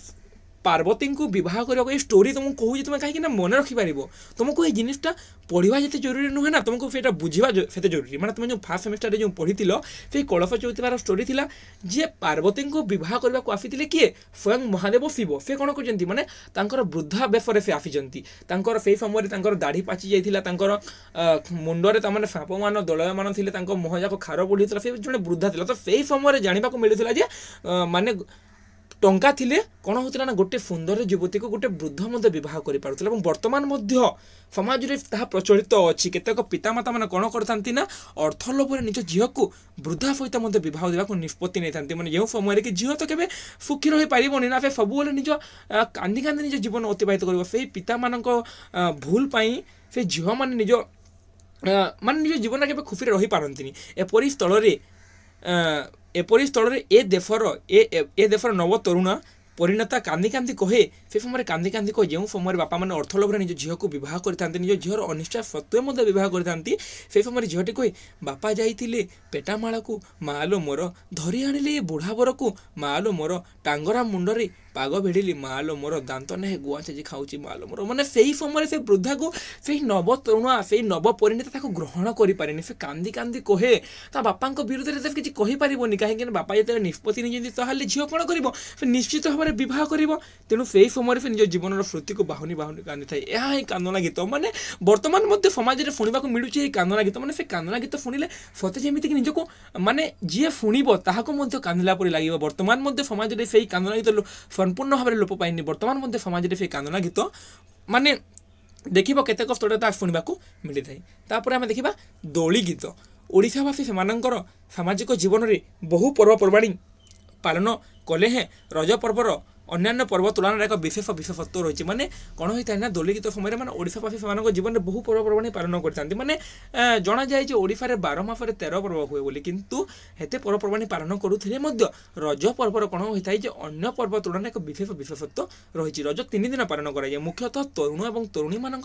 ପାର୍ବତୀଙ୍କୁ ବିବାହ କରିବାକୁ ଏଇ ଷ୍ଟୋରି ତୁମକୁ କହୁଛି ତୁମେ କାହିଁକି ନା ମନେ ରଖିପାରିବ ତୁମକୁ ଏଇ ଜିନିଷଟା ପଢ଼ିବା ଯେତେ ଜରୁରୀ ନୁହେଁ ନା ତୁମକୁ ସେଇଟା ବୁଝିବା ସେତେ ଜରୁରୀ ମାନେ ତୁମେ ଯେଉଁ ଫାର୍ଷ୍ଟ ସେମିଷ୍ଟାରରେ ଯେଉଁ ପଢ଼ିଥିଲ ସେଇ କଳସ ଚଉଥିବାର ଷ୍ଟୋରି ଥିଲା ଯିଏ ପାର୍ବତୀଙ୍କୁ ବିବାହ କରିବାକୁ ଆସିଥିଲେ କିଏ ସ୍ୱୟଂ ମହାଦେବ ଶିବ ସେ କ'ଣ କରିଛନ୍ତି ମାନେ ତାଙ୍କର ବୃଦ୍ଧା ବେଶରେ ସେ ଆସିଛନ୍ତି ତାଙ୍କର ସେହି ସମୟରେ ତାଙ୍କର ଦାଢ଼ି ପାଚି ଯାଇଥିଲା ତାଙ୍କର ମୁଣ୍ଡରେ ତାମାନେ ସାପମାନ ଦଳୟମାନ ଥିଲେ ତାଙ୍କ ମୁହଁଯାକ ଖାର ପଡ଼ିଥିଲା ସେ ଜଣେ ବୃଦ୍ଧା ଥିଲା ତ ସେହି ସମୟରେ ଜାଣିବାକୁ ମିଳୁଥିଲା ଯେ ମାନେ ଟଙ୍କା ଥିଲେ କ'ଣ ହେଉଥିଲା ନା ଗୋଟେ ସୁନ୍ଦର ଯୁବତୀକୁ ଗୋଟେ ବୃଦ୍ଧ ମଧ୍ୟ ବିବାହ କରିପାରୁଥିଲେ ଏବଂ ବର୍ତ୍ତମାନ ମଧ୍ୟ ସମାଜରେ ତାହା ପ୍ରଚଳିତ ଅଛି କେତେକ ପିତାମାତାମାନେ କ'ଣ କରିଥାନ୍ତି ନା ଅର୍ଥ ଲୋଭରେ ନିଜ ଝିଅକୁ ବୃଦ୍ଧା ସହିତ ମଧ୍ୟ ବିବାହ ଦେବାକୁ ନିଷ୍ପତ୍ତି ନେଇଥାନ୍ତି ମାନେ ଯେଉଁ ସମୟରେ କି ଝିଅ ତ କେବେ ସୁଖୀ ରହିପାରିବନି ନା ସେ ସବୁବେଳେ ନିଜ କାନ୍ଦି କାନ୍ଦି ନିଜ ଜୀବନ ଅତିବାହିତ କରିବ ସେଇ ପିତାମାନଙ୍କ ଭୁଲ ପାଇଁ ସେ ଝିଅମାନେ ନିଜ ମାନେ ନିଜ ଜୀବନରେ କେବେ ଖୁସିରେ ରହିପାରନ୍ତିନି ଏପରି ସ୍ଥଳରେ ଏପରି ସ୍ଥଳରେ ଏ ଦେଶର ଏ ଦେଶର ନବ ତରୁଣ ପରିଣତା କାନ୍ଦି କାନ୍ଦି କହେ ସେ ସମୟରେ କାନ୍ଦି କାନ୍ଦି କହେ ଯେଉଁ ସମୟରେ ବାପାମାନେ ଅର୍ଥ ଲୋଭରେ ନିଜ ଝିଅକୁ ବିବାହ କରିଥାନ୍ତି ନିଜ ଝିଅର ଅନିଷ୍ଠା ସତ୍ତ୍ୱେ ମଧ୍ୟ ବିବାହ କରିଥାନ୍ତି ସେ ସମୟରେ ଝିଅଟି କହେ ବାପା ଯାଇଥିଲେ ପେଟାମାଳକୁ ମାଆ ଲୋ ମୋର ଧରି ଆଣିଲେ ଏ ବୁଢ଼ାବରକୁ ମାଆ ଲୋ ମୋର ଟାଙ୍ଗରା ମୁଣ୍ଡରେ ପାଗ ଭିଡ଼ିଲି ମାଆଲୋ ମୋର ଦାନ୍ତ ନାହିଁ ଗୁଆ ଛେଜି ଖାଉଛି ମାଆଲୋ ମୋର ମାନେ ସେଇ ସମୟରେ ସେ ବୃଦ୍ଧାକୁ ସେଇ ନବ ତରୁଣା ସେଇ ନବ ପରିଣୀତା ତାକୁ ଗ୍ରହଣ କରିପାରେନି ସେ କାନ୍ଦି କାନ୍ଦି କହେ ତା ବାପାଙ୍କ ବିରୁଦ୍ଧରେ ସେ କିଛି କହିପାରିବନି କାହିଁକି ନା ବାପା ଯେତେବେଳେ ନିଷ୍ପତ୍ତି ନେଇଛନ୍ତି ତାହେଲେ ଝିଅ କ'ଣ କରିବ ସେ ନିଶ୍ଚିତ ଭାବରେ ବିବାହ କରିବ ତେଣୁ ସେଇ ସମୟରେ ସେ ନିଜ ଜୀବନର ସ୍ମୃତିକୁ ବାହୁନି ବାହୁନି କାନ୍ଦିଥାଏ ଏହା ହିଁ କାନ୍ଦନା ଗୀତ ମାନେ ବର୍ତ୍ତମାନ ମଧ୍ୟ ସମାଜରେ ଶୁଣିବାକୁ ମିଳୁଛି ଏହି କାନ୍ଦନା ଗୀତ ମାନେ ସେ କାନ୍ଦନା ଗୀତ ଶୁଣିଲେ ସତେ ଯେମିତିକି ନିଜକୁ ମାନେ ଯିଏ ଶୁଣିବ ତାହାକୁ ମଧ୍ୟ କାନ୍ଦିଲା ପରି ଲାଗିବ ବର୍ତ୍ତମାନ ମଧ୍ୟ ସମାଜରେ ସେଇ କାନ୍ଦନା ଗୀତ ବର୍ତ୍ତମାନ ପୂର୍ଣ୍ଣ ଭାବରେ ଲୋପ ପାଇନି ବର୍ତ୍ତମାନ ମଧ୍ୟ ସମାଜରେ ସେ କାନ୍ଦଣା ଗୀତ ମାନେ ଦେଖିବ କେତେ କଷ୍ଟରେ ତାହା ଶୁଣିବାକୁ ମିଳିଥାଏ ତାପରେ ଆମେ ଦେଖିବା ଦୋଳି ଗୀତ ଓଡ଼ିଶାବାସୀ ସେମାନଙ୍କର ସାମାଜିକ ଜୀବନରେ ବହୁ ପର୍ବପର୍ବାଣି ପାଳନ କଲେ ହେଁ ରଜ ପର୍ବର অন্যান্য পর্ব তুলনার এক বিশেষ বিশেষত্ব রয়েছে মানে কোণ হয়ে থাকে না দোলি গীত সময় মানে ওড়শাবাসী সে জীবনে বহু পর্বপর্বাণী পালন করে থাকে মানে জনা যায় যে ওড়শার বার মাসের তের পর্ব হুয়ে বলে কিন্তু এতে পর্বপর্বাণী পালন করুলে রজ পর্বর কোণ হয়ে থাকে যে অন্য পর্ব তুলনার এক বিশেষ বিশেষত্ব রয়েছে রজ তিন দিন পালন করা যায় মুখ্যত তরুণ এবং তরুণী মানুষ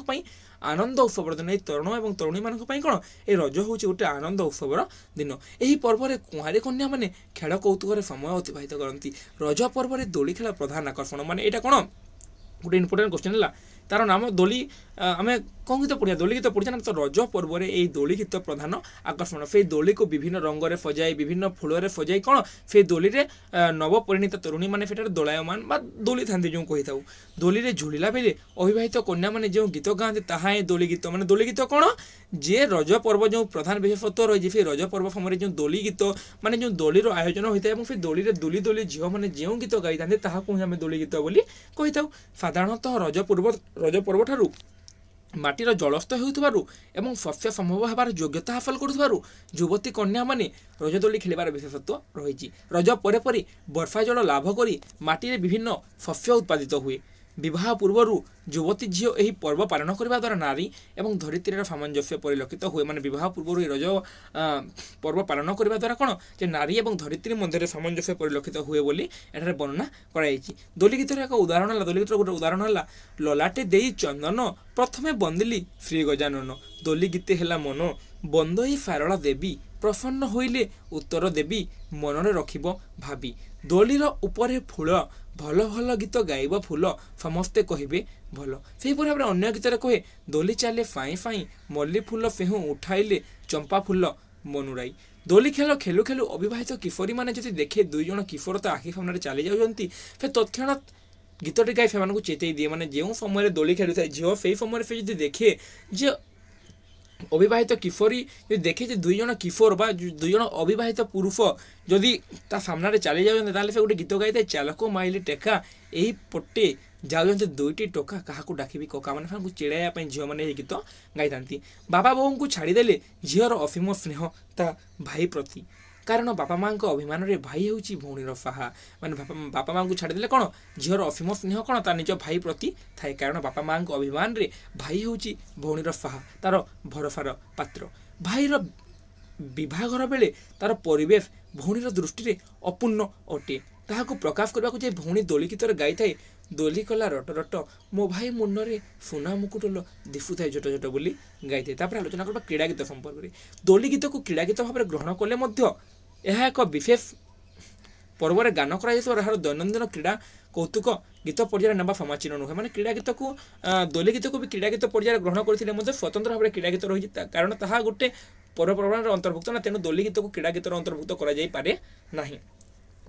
আনন্দ উৎসবর দিন এই তরুণ এবং তরুণী মানুষ কোণ এই রজ হচ্ছে গোটে আনন্দ উৎসবর দিন এই পর্বরে কুঁয়ারে কন্যা মানে খেল কৌতুকরে সময় অতিবাহিত করতে রজ পর্বরে দোলি খেলা ಪ್ರಧಾನ ಆಕರ್ಷಣ ಮನೆ ಇಟ ಕೋಣ ଗୋଟେ ଇମ୍ପୋର୍ଟାଣ୍ଟ କ୍ୱେଶ୍ଚିନ୍ ହେଲା ତାର ନାମ ଦୋଲି ଆମେ গীত পড়ি দোলি গীত পড়ছে না তো রজ পর্বরে এই দোলি গীত প্রধান আকর্ষণ সেই দোলিকে বিভিন্ন রঙরে ফজাই বিভিন্ন ফুলরে ফজাই কোণ সেই দোলিরে নবপরিণীত তরুণী মানে সেটার দোলায়মান বা দোলি থাকে যে কহিথাও দোলিরে ঝুলিলা বেলে অবিবাহিত কন্যা মানে যে গীত গাঁতে তাহা এই গীত মানে দোলি গীত কোণ যে রজ পর্ব যে প্রধান বিশেষত্ব রয়েছে সেই রজ পর্ব সময় যে দোলি গীত মানে যে দোলির আয়োজন হয়ে থাকে এবং সেই দোলিরে দোলি দোলি ঝিও মানে যে গীত গাই থাকে তাহলে আমি দোলি গীত বলে কহিথাও সাধারণত রজ পর্ব রজ পর্ব ঠার ମାଟିର ଜଳସ୍ଥ ହେଉଥିବାରୁ ଏବଂ ଶସ୍ୟ ସମ୍ଭବ ହେବାର ଯୋଗ୍ୟତା ହାସଲ କରୁଥିବାରୁ ଯୁବତୀ କନ୍ୟାମାନେ ରଜଦୋଳି ଖେଳିବାର ବିଶେଷତ୍ୱ ରହିଛି ରଜ ପରେ ପରେ ବର୍ଷା ଜଳ ଲାଭ କରି ମାଟିରେ ବିଭିନ୍ନ ଶସ୍ୟ ଉତ୍ପାଦିତ ହୁଏ ବିବାହ ପୂର୍ବରୁ ଯୁବତୀ ଝିଅ ଏହି ପର୍ବ ପାଳନ କରିବା ଦ୍ୱାରା ନାରୀ ଏବଂ ଧରିତ୍ରୀର ସାମଞ୍ଜସ୍ୟ ପରିଲକ୍ଷିତ ହୁଏ ମାନେ ବିବାହ ପୂର୍ବରୁ ଏହି ରଜ ପର୍ବ ପାଳନ କରିବା ଦ୍ୱାରା କ'ଣ ଯେ ନାରୀ ଏବଂ ଧରିତ୍ରୀ ମଧ୍ୟରେ ସାମଞ୍ଜସ୍ୟ ପରିଲକ୍ଷିତ ହୁଏ ବୋଲି ଏଠାରେ ବର୍ଣ୍ଣନା କରାଯାଇଛି ଦୋଲିଗୀତର ଏକ ଉଦାହରଣ ହେଲା ଦୋଲିଗୀତର ଗୋଟେ ଉଦାହରଣ ହେଲା ଲଲାଟେ ଦେଇ ଚନ୍ଦନ ପ୍ରଥମେ ବନ୍ଦିଲି ଶ୍ରୀ ଗଜାନନ ଦୋଲି ଗୀତେ ହେଲା ମନ ବନ୍ଦଇ ସାରଳା ଦେବୀ ପ୍ରସନ୍ନ ହୋଇଲେ ଉତ୍ତର ଦେବୀ ମନରେ ରଖିବ ଭାବି ଦୋଲିର ଉପରେ ଫୁଳ ଭଲ ଭଲ ଗୀତ ଗାଇବା ଫୁଲ ସମସ୍ତେ କହିବେ ଭଲ ସେହିପରି ଭାବରେ ଅନ୍ୟ ଗୀତରେ କହେ ଦୋଲି ଚାଲେ ଫାଇଁ ଫାଇଁ ମଲ୍ଲି ଫୁଲ ଫେହୁଁ ଉଠାଇଲେ ଚମ୍ପା ଫୁଲ ମନୁରାଇ ଦୋଲି ଖେଳ ଖେଳୁ ଖେଳୁ ଅବିବାହିତ କିଶୋରୀମାନେ ଯଦି ଦେଖେ ଦୁଇ ଜଣ କିଶୋର ତ ଆଖି ସାମ୍ନାରେ ଚାଲି ଯାଉଛନ୍ତି ସେ ତତ୍କ୍ଷଣାତ୍ ଗୀତଟି ଗାଇ ସେମାନଙ୍କୁ ଚେତେଇ ଦିଏ ମାନେ ଯେଉଁ ସମୟରେ ଦୋଳି ଖେଳୁଥାଏ ଝିଅ ସେହି ସମୟରେ ସେ ଯଦି ଦେଖେ ଯେ অবিবাহিত কিশোরী যদি দেখে যে দুইজন কিশোর বা দুইজন অবিবাহিত পুরুষ যদি তা সামনারে চালি যাওয়া তাহলে সে গোটে গীত গাইতে চালক মাইলি ଟେକା ଏହି ପଟେ ଯାଉଛନ୍ତି ଦୁଇଟି ଟୋକା କାହାକୁ ଡାକିବି କକାମାନେ ସେମାନଙ୍କୁ ଚିଡ଼ାଇବା ପାଇଁ ଝିଅମାନେ ଏହି ଗୀତ ଗାଇଥାନ୍ତି ବାବା ବୋଉଙ୍କୁ ଛାଡ଼ିଦେଲେ ଝିଅର ଅସୀମ ସ୍ନେହ ତା ଭାଇ ପ୍ରତି କାରଣ ବାପା ମାଆଙ୍କ ଅଭିମାନରେ ଭାଇ ହେଉଛି ଭଉଣୀର ସାହା ମାନେ ବାପା ମାଆଙ୍କୁ ଛାଡ଼ିଦେଲେ କ'ଣ ଝିଅର ଅସୀମ ସ୍ନେହ କ'ଣ ତା ନିଜ ଭାଇ ପ୍ରତି ଥାଏ କାରଣ ବାପା ମାଆଙ୍କ ଅଭିମାନରେ ଭାଇ ହେଉଛି ଭଉଣୀର ସାହା ତା'ର ଭରସାର ପାତ୍ର ଭାଇର ବିବାହଘର ବେଳେ ତା'ର ପରିବେଶ ଭଉଣୀର ଦୃଷ୍ଟିରେ ଅପୂର୍ଣ୍ଣ ଅଟେ ତାହାକୁ ପ୍ରକାଶ କରିବାକୁ ଯାଇ ଭଉଣୀ ଦୋଳି ଗୀତରେ ଗାଇଥାଏ ଦୋଲି କଲା ରଟ ରଟ ମୋ ଭାଇ ମୁନରେ ସୁନା ମୁକୁଟଲ ଦିଶୁଥାଏ ଝୋଟ ଝୋଟ ବୋଲି ଗାଇଥାଏ ତାପରେ ଆଲୋଚନା କରିବା କ୍ରୀଡ଼ା ଗୀତ ସମ୍ପର୍କରେ ଦୋଲି ଗୀତକୁ କ୍ରୀଡ଼ା ଗୀତ ଭାବରେ ଗ୍ରହଣ କଲେ ମଧ୍ୟ ଏହା ଏକ ବିଶେଷ ପର୍ବରେ ଗାନ କରାଯାଇଥିବା ଏହାର ଦୈନନ୍ଦିନ କ୍ରୀଡ଼ା କୌତୁକ ଗୀତ ପର୍ଯ୍ୟାୟରେ ନେବା ସମାଚୀନ ନୁହେଁ ମାନେ କ୍ରୀଡ଼ା ଗୀତକୁ ଦୋଲି ଗୀତକୁ ବି କ୍ରୀଡ଼ା ଗୀତ ପର୍ଯ୍ୟାୟରେ ଗ୍ରହଣ କରିଥିଲେ ମଧ୍ୟ ସ୍ୱତନ୍ତ୍ର ଭାବରେ କ୍ରୀଡ଼ା ଗୀତ ରହିଛି କାରଣ ତାହା ଗୋଟେ ପର୍ବପର୍ବାଣୀର ଅନ୍ତର୍ଭୁକ୍ତ ନା ତେଣୁ ଦୋଲି ଗୀତକୁ କ୍ରୀଡ଼ା ଗୀତର ଅନ୍ତର୍ଭୁକ୍ତ କରାଯାଇପାରେ ନାହିଁ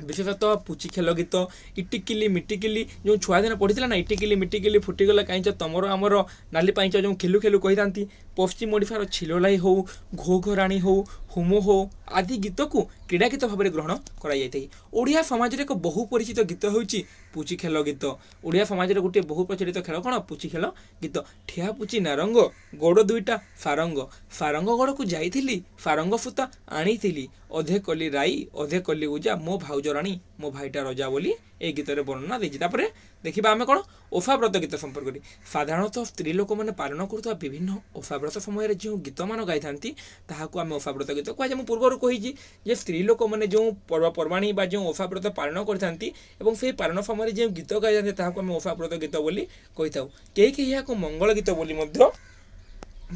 ବିଶେଷତଃ ପୁଚି ଖେଳ ଗୀତ ଇଟିକିଲି ମିଟିକିଲି ଯେଉଁ ଛୁଆଦିନ ପଢ଼ିଥିଲା ନା ଇଟିକିଲି ମିଟିକିଲି ଫୁଟିଗଲା କାହିଁଚ ତମର ଆମର ନାଲି ପାଇଁଚ ଯେଉଁ ଖେଲୁ ଖେଲୁ କହିଥାନ୍ତି ପଶ୍ଚିମ ଓଡ଼ିଶାର ଛିଲୋଲାଇ ହେଉ ଘୋଘରାଣୀ ହେଉ ହୁମୁ ହେଉ ଆଦି ଗୀତକୁ କ୍ରୀଡ଼ା ଭାବରେ ଗ୍ରହଣ କରାଯାଇଥାଏ ଓଡ଼ିଆ ସମାଜରେ ଏକ ବହୁ ପରିଚିତ ଗୀତ ହେଉଛି ପୁଚି ଖେଳ ଗୀତ ଓଡ଼ିଆ ସମାଜରେ ଗୋଟିଏ ବହୁ ପ୍ରଚଳିତ ଖେଳ କ'ଣ ପୁଚି ଖେଳ ଗୀତ ଠିଆ ପୁଚି ନାରଙ୍ଗ ଗୋଡ଼ ଦୁଇଟା ସାରଙ୍ଗ ସାରଙ୍ଗଗଡ଼କୁ ଯାଇଥିଲି ସାରଙ୍ଗ ସୂତା ଆଣିଥିଲି ଅଧେ କଲି ରାଇ ଅଧେ କଲି ଉଜା ମୋ ଭାଉଜ ରାଣୀ ମୋ ଭାଇଟା ରଜା ବୋଲି ଏହି ଗୀତରେ ବର୍ଣ୍ଣନା ଦେଇଛି ତାପରେ ଦେଖିବା ଆମେ କ'ଣ ଓଫାବ୍ରତ ଗୀତ ସମ୍ପର୍କରେ ସାଧାରଣତଃ ସ୍ତ୍ରୀ ଲୋକମାନେ ପାଳନ କରୁଥିବା ବିଭିନ୍ନ ଓଫାବ୍ରତ ସମୟରେ ଯେଉଁ ଗୀତମାନ ଗାଇଥାନ୍ତି ତାହାକୁ ଆମେ ଓଫାବ୍ରତ ଗୀତ କୁହାଯାଏ ମୁଁ ପୂର୍ବରୁ କହିଛି ଯେ ସ୍ତ୍ରୀ ଲୋକମାନେ ଯେଉଁ ପର୍ବପର୍ବାଣି ବା ଯେଉଁ ଓଫାବ୍ରତ ପାଳନ କରିଥାନ୍ତି ଏବଂ ସେହି ପାଳନ ସମୟରେ ଯେଉଁ ଗୀତ ଗାଇଥାନ୍ତି ତାହାକୁ ଆମେ ଓଫାବ୍ରତ ଗୀତ ବୋଲି କହିଥାଉ କେହି କେହି ଏହାକୁ ମଙ୍ଗଳ ଗୀତ ବୋଲି ମଧ୍ୟ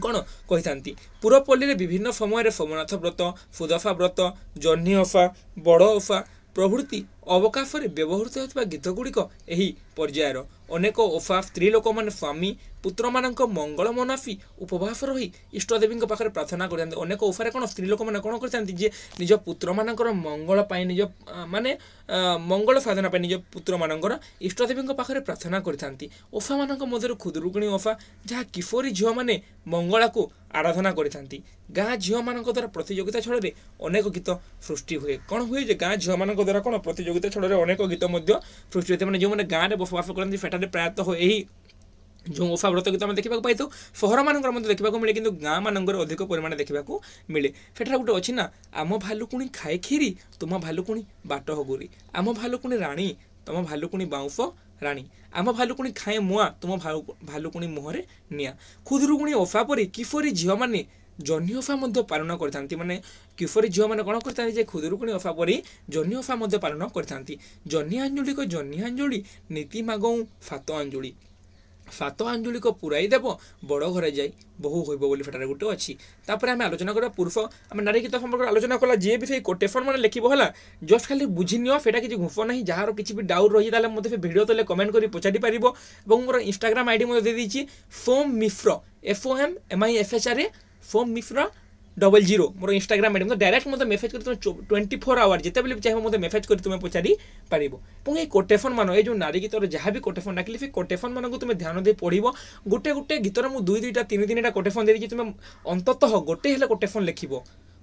କ'ଣ କହିଥାନ୍ତି ପୁରପଲ୍ଲୀରେ ବିଭିନ୍ନ ସମୟରେ ସୋମନାଥ ବ୍ରତ ସୁଦଫା ବ୍ରତ ଜହ୍ନି ଓଫା ବଡ଼ ଓଫା ପ୍ରଭୃତି ଅବକାଶରେ ବ୍ୟବହୃତ ହେଉଥିବା ଗୀତଗୁଡ଼ିକ ଏହି ପର୍ଯ୍ୟାୟର ଅନେକ ଓଫା ସ୍ତ୍ରୀ ଲୋକମାନେ ସ୍ୱାମୀ ପୁତ୍ରମାନଙ୍କ ମଙ୍ଗଳମନ ଆସି ଉପବାସ ରହି ଇଷ୍ଟଦେବୀଙ୍କ ପାଖରେ ପ୍ରାର୍ଥନା କରିଥାନ୍ତି ଅନେକ ଓଫାରେ କ'ଣ ସ୍ତ୍ରୀ ଲୋକମାନେ କ'ଣ କରିଥାନ୍ତି ଯେ ନିଜ ପୁତ୍ରମାନଙ୍କର ମଙ୍ଗଳ ପାଇଁ ନିଜ ମାନେ ମଙ୍ଗଳ ସାଧନା ପାଇଁ ନିଜ ପୁତ୍ରମାନଙ୍କର ଇଷ୍ଟଦେବୀଙ୍କ ପାଖରେ ପ୍ରାର୍ଥନା କରିଥାନ୍ତି ଓଫାମାନଙ୍କ ମଧ୍ୟରୁ ଖୁଦୁରୁକୁଣୀ ଓଫା ଯାହା କିଶୋରୀ ଝିଅମାନେ ମଙ୍ଗଳାକୁ ଆରାଧନା କରିଥାନ୍ତି ଗାଁ ଝିଅମାନଙ୍କ ଦ୍ୱାରା ପ୍ରତିଯୋଗିତା ଛଳରେ ଅନେକ ଗୀତ ସୃଷ୍ଟି ହୁଏ କ'ଣ ହୁଏ ଯେ ଗାଁ ଝିଅମାନଙ୍କ ଦ୍ୱାରା କ'ଣ ପ୍ରତିଯୋଗିତା ଗୀତ ଛଡ଼ରେ ଅନେକ ଗୀତ ମଧ୍ୟ ସୃଷ୍ଟି ହୋଇଥାଏ ମାନେ ଯେଉଁମାନେ ଗାଁରେ ବସବାସ କରନ୍ତି ସେଠାରେ ପ୍ରାୟତଃ ଏହି ଯେଉଁ ଓଷା ବ୍ରତ ଗୀତ ଆମେ ଦେଖିବାକୁ ପାଇଥାଉ ସହରମାନଙ୍କର ମଧ୍ୟ ଦେଖିବାକୁ ମିଳେ କିନ୍ତୁ ମାନଙ୍କର ଅଧିକ ପରିମାଣରେ ଦେଖିବାକୁ ମିଳେ ସେଠାରେ ଗୋଟେ ଅଛି ନା ଆମ ଭାଲୁକୁଣି ଖାଏ କ୍ଷୀରି ତୁମ ଭାଲୁକୁଣି ବାଟ ହଗୁରି ଆମ ଭାଲୁକୁଣି ରାଣୀ ତୁମ ଭାଲୁକୁଣି ବାଉଁଶ ରାଣୀ ଆମ ଭାଲୁକୁଣି ଖାଏ ମୁଆଁ ତୁମ ଭାଲୁକୁଣି ମୁହଁରେ ନିଆଁ ଖୁଦୁରୁକୁଣି ଓଷା ପରି କିପରି ଝିଅମାନେ ଜହ୍ନି ଓଫା ମଧ୍ୟ ପାଳନ କରିଥାନ୍ତି ମାନେ କିପରି ଝିଅମାନେ କ'ଣ କରିଥାନ୍ତି ଯେ ଖୁଦୁରୁକୁଣୀ ଓଫା ପରି ଜହ୍ନି ଓଫା ମଧ୍ୟ ପାଳନ କରିଥାନ୍ତି ଜହ୍ନି ଆଞ୍ଜୁଳିକ ଜହ୍ନି ଆଞ୍ଜୁଳି ନୀତି ମାଗଉଁ ଫାତ ଆଞ୍ଜୁଳି ଫାତ ଆଞ୍ଜୁଳିକ ପୁରାଇ ଦେବ ବଡ଼ ଘରେ ଯାଇ ବହୁ ହୋଇବ ବୋଲି ସେଠାରେ ଗୋଟେ ଅଛି ତାପରେ ଆମେ ଆଲୋଚନା କରିବା ପୂର୍ବ ଆମେ ନାରୀ ଗୀତ ସମ୍ପର୍କରେ ଆଲୋଚନା କଲା ଯିଏ ବି ସେଇ କୋଟେଫନ୍ ମାନେ ଲେଖିବ ହେଲା ଜଷ୍ଟ ଖାଲି ବୁଝିନିଅ ସେଇଟା କିଛି ଗୁମ୍ଫ ନାହିଁ ଯାହାର କିଛି ବି ଡାଉଟ୍ ରହିଛି ତାହେଲେ ମୋତେ ସେ ଭିଡ଼ିଓ ଦେଲେ କମେଣ୍ଟ କରି ପଚାରି ପାରିବ ଏବଂ ମୋର ଇନଷ୍ଟାଗ୍ରାମ ଆଇଡ଼ି ମଧ୍ୟ ଦେଇଦେଇଛି ଫୋମ୍ Mishra F O M MI FHRA फोम मिश्रा डबल जीरो मोर इनग्राम आईडी मतलब डायरेक्ट मतलब मेसेज कर तुम ट्वेंटी फोर आवर जितेबले भी चाहिए मतलब मेसेज कर तुम पचारि पार और ये कोटेसन मान ये जो नारी गीतर जहाँ भी कोटेसन डाकिली से कोटेसन मानक तुम ध्यान दे पढ़ गोटे गोटे गीतर मुझे दुई दुईटा तीन तीन कोटेसन दे तुम अंततः गोटे हेल्ला कोटेसन लिख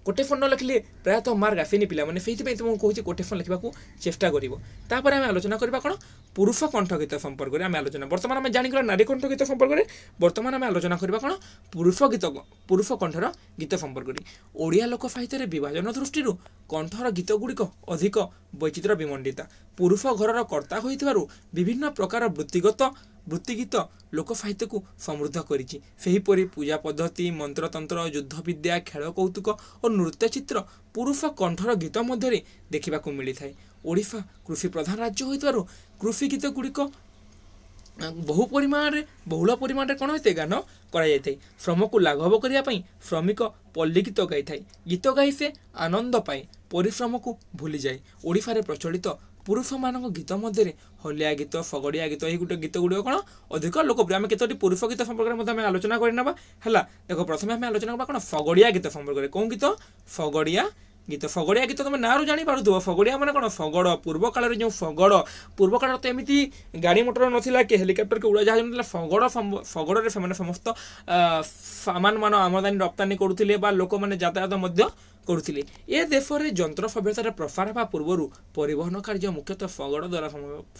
ଗୋଟେ ଫୋନ୍ ନ ଲେଖିଲେ ପ୍ରାୟତଃ ମାର୍କ ଆସେନି ପିଲାମାନେ ସେଇଥିପାଇଁ ତୁମକୁ କହୁଛି ଗୋଟେ ଫୋନ୍ ଲେଖିବାକୁ ଚେଷ୍ଟା କରିବ ତାପରେ ଆମେ ଆଲୋଚନା କରିବା କ'ଣ ପୁରୁଷ କଣ୍ଠଗୀତ ସମ୍ପର୍କରେ ଆମେ ଆଲୋଚନା ବର୍ତ୍ତମାନ ଆମେ ଜାଣିଗଲା ନାରୀ କଣ୍ଠଗୀତ ସମ୍ପର୍କରେ ବର୍ତ୍ତମାନ ଆମେ ଆଲୋଚନା କରିବା କ'ଣ ପୁରୁଷ ଗୀତ ପୁରୁଷ କଣ୍ଠର ଗୀତ ସମ୍ପର୍କରେ ଓଡ଼ିଆ ଲୋକ ସାହିତ୍ୟରେ ବିଭାଜନ ଦୃଷ୍ଟିରୁ କଣ୍ଠର ଗୀତଗୁଡ଼ିକ ଅଧିକ ବୈଚିତ୍ର ବିମଣ୍ଡିତା ପୁରୁଷ ଘରର କର୍ତ୍ତା ହୋଇଥିବାରୁ ବିଭିନ୍ନ ପ୍ରକାର ବୃତ୍ତିଗତ ବୃତ୍ତିଗୀତ ଲୋକ ସାହିତ୍ୟକୁ ସମୃଦ୍ଧ କରିଛି ସେହିପରି ପୂଜା ପଦ୍ଧତି ମନ୍ତ୍ରତନ୍ତ୍ର ଯୁଦ୍ଧବିଦ୍ୟା ଖେଳ କୌତୁକ ଓ ନୃତ୍ୟ ଚିତ୍ର ପୁରୁଷ କଣ୍ଠର ଗୀତ ମଧ୍ୟରେ ଦେଖିବାକୁ ମିଳିଥାଏ ଓଡ଼ିଶା କୃଷି ପ୍ରଧାନ ରାଜ୍ୟ ହୋଇଥିବାରୁ କୃଷି ଗୀତ ଗୁଡ଼ିକ ବହୁ ପରିମାଣରେ ବହୁଳ ପରିମାଣରେ କ'ଣ ହୋଇଥାଏ ଗାନ କରାଯାଇଥାଏ ଶ୍ରମକୁ ଲାଘବ କରିବା ପାଇଁ ଶ୍ରମିକ ପଲ୍ଲୀ ଗୀତ ଗାଇଥାଏ ଗୀତ ଗାଇ ସେ ଆନନ୍ଦ ପାଏ ପରିଶ୍ରମକୁ ଭୁଲିଯାଏ ଓଡ଼ିଶାରେ ପ୍ରଚଳିତ ପୁରୁଷମାନଙ୍କ ଗୀତ ମଧ୍ୟରେ ହଲିଆ ଗୀତ ଶଗଡ଼ିଆ ଗୀତ ଏହି ଗୋଟେ ଗୀତ ଗୁଡ଼ିକ କ'ଣ ଅଧିକ ଲୋକପ୍ରିୟ ଆମେ କେତୋଟି ପୁରୁଷ ଗୀତ ସମ୍ପର୍କରେ ମଧ୍ୟ ଆମେ ଆଲୋଚନା କରିନେବା ହେଲା ଦେଖ ପ୍ରଥମେ ଆମେ ଆଲୋଚନା କରିବା କ'ଣ ଶଗଡ଼ିଆ ଗୀତ ସମ୍ପର୍କରେ କେଉଁ ଗୀତ ଶଗଡ଼ିଆ ଗୀତ ଫଗଡ଼ିଆ ଗୀତ ତୁମେ ନାଁରୁ ଜାଣିପାରୁଥିବ ଫଗଡ଼ିଆ ମାନେ କ'ଣ ଫଗଡ଼ ପୂର୍ବ କାଳରେ ଯେଉଁ ଫଗଡ଼ ପୂର୍ବ ତ ଏମିତି ଗାଡ଼ି ମଟର ନଥିଲା କି ହେଲିକପ୍ଟର କି ଉଡ଼ାଜାହାଜ ନଥିଲା ଫଗଡ଼ ଫଗଡ଼ରେ ସେମାନେ ସମସ୍ତ ସାମାନମାନ ଆମଦାନୀ ରପ୍ତାନୀ କରୁଥିଲେ ବା ଲୋକମାନେ ଯାତାୟାତ ମଧ୍ୟ କରୁଥିଲେ ଏ ଦେଶରେ ଯନ୍ତ୍ର ସଭ୍ୟତାର ପ୍ରସାର ହେବା ପୂର୍ବରୁ ପରିବହନ କାର୍ଯ୍ୟ ମୁଖ୍ୟତଃ ଫଗଡ଼ ଦ୍ୱାରା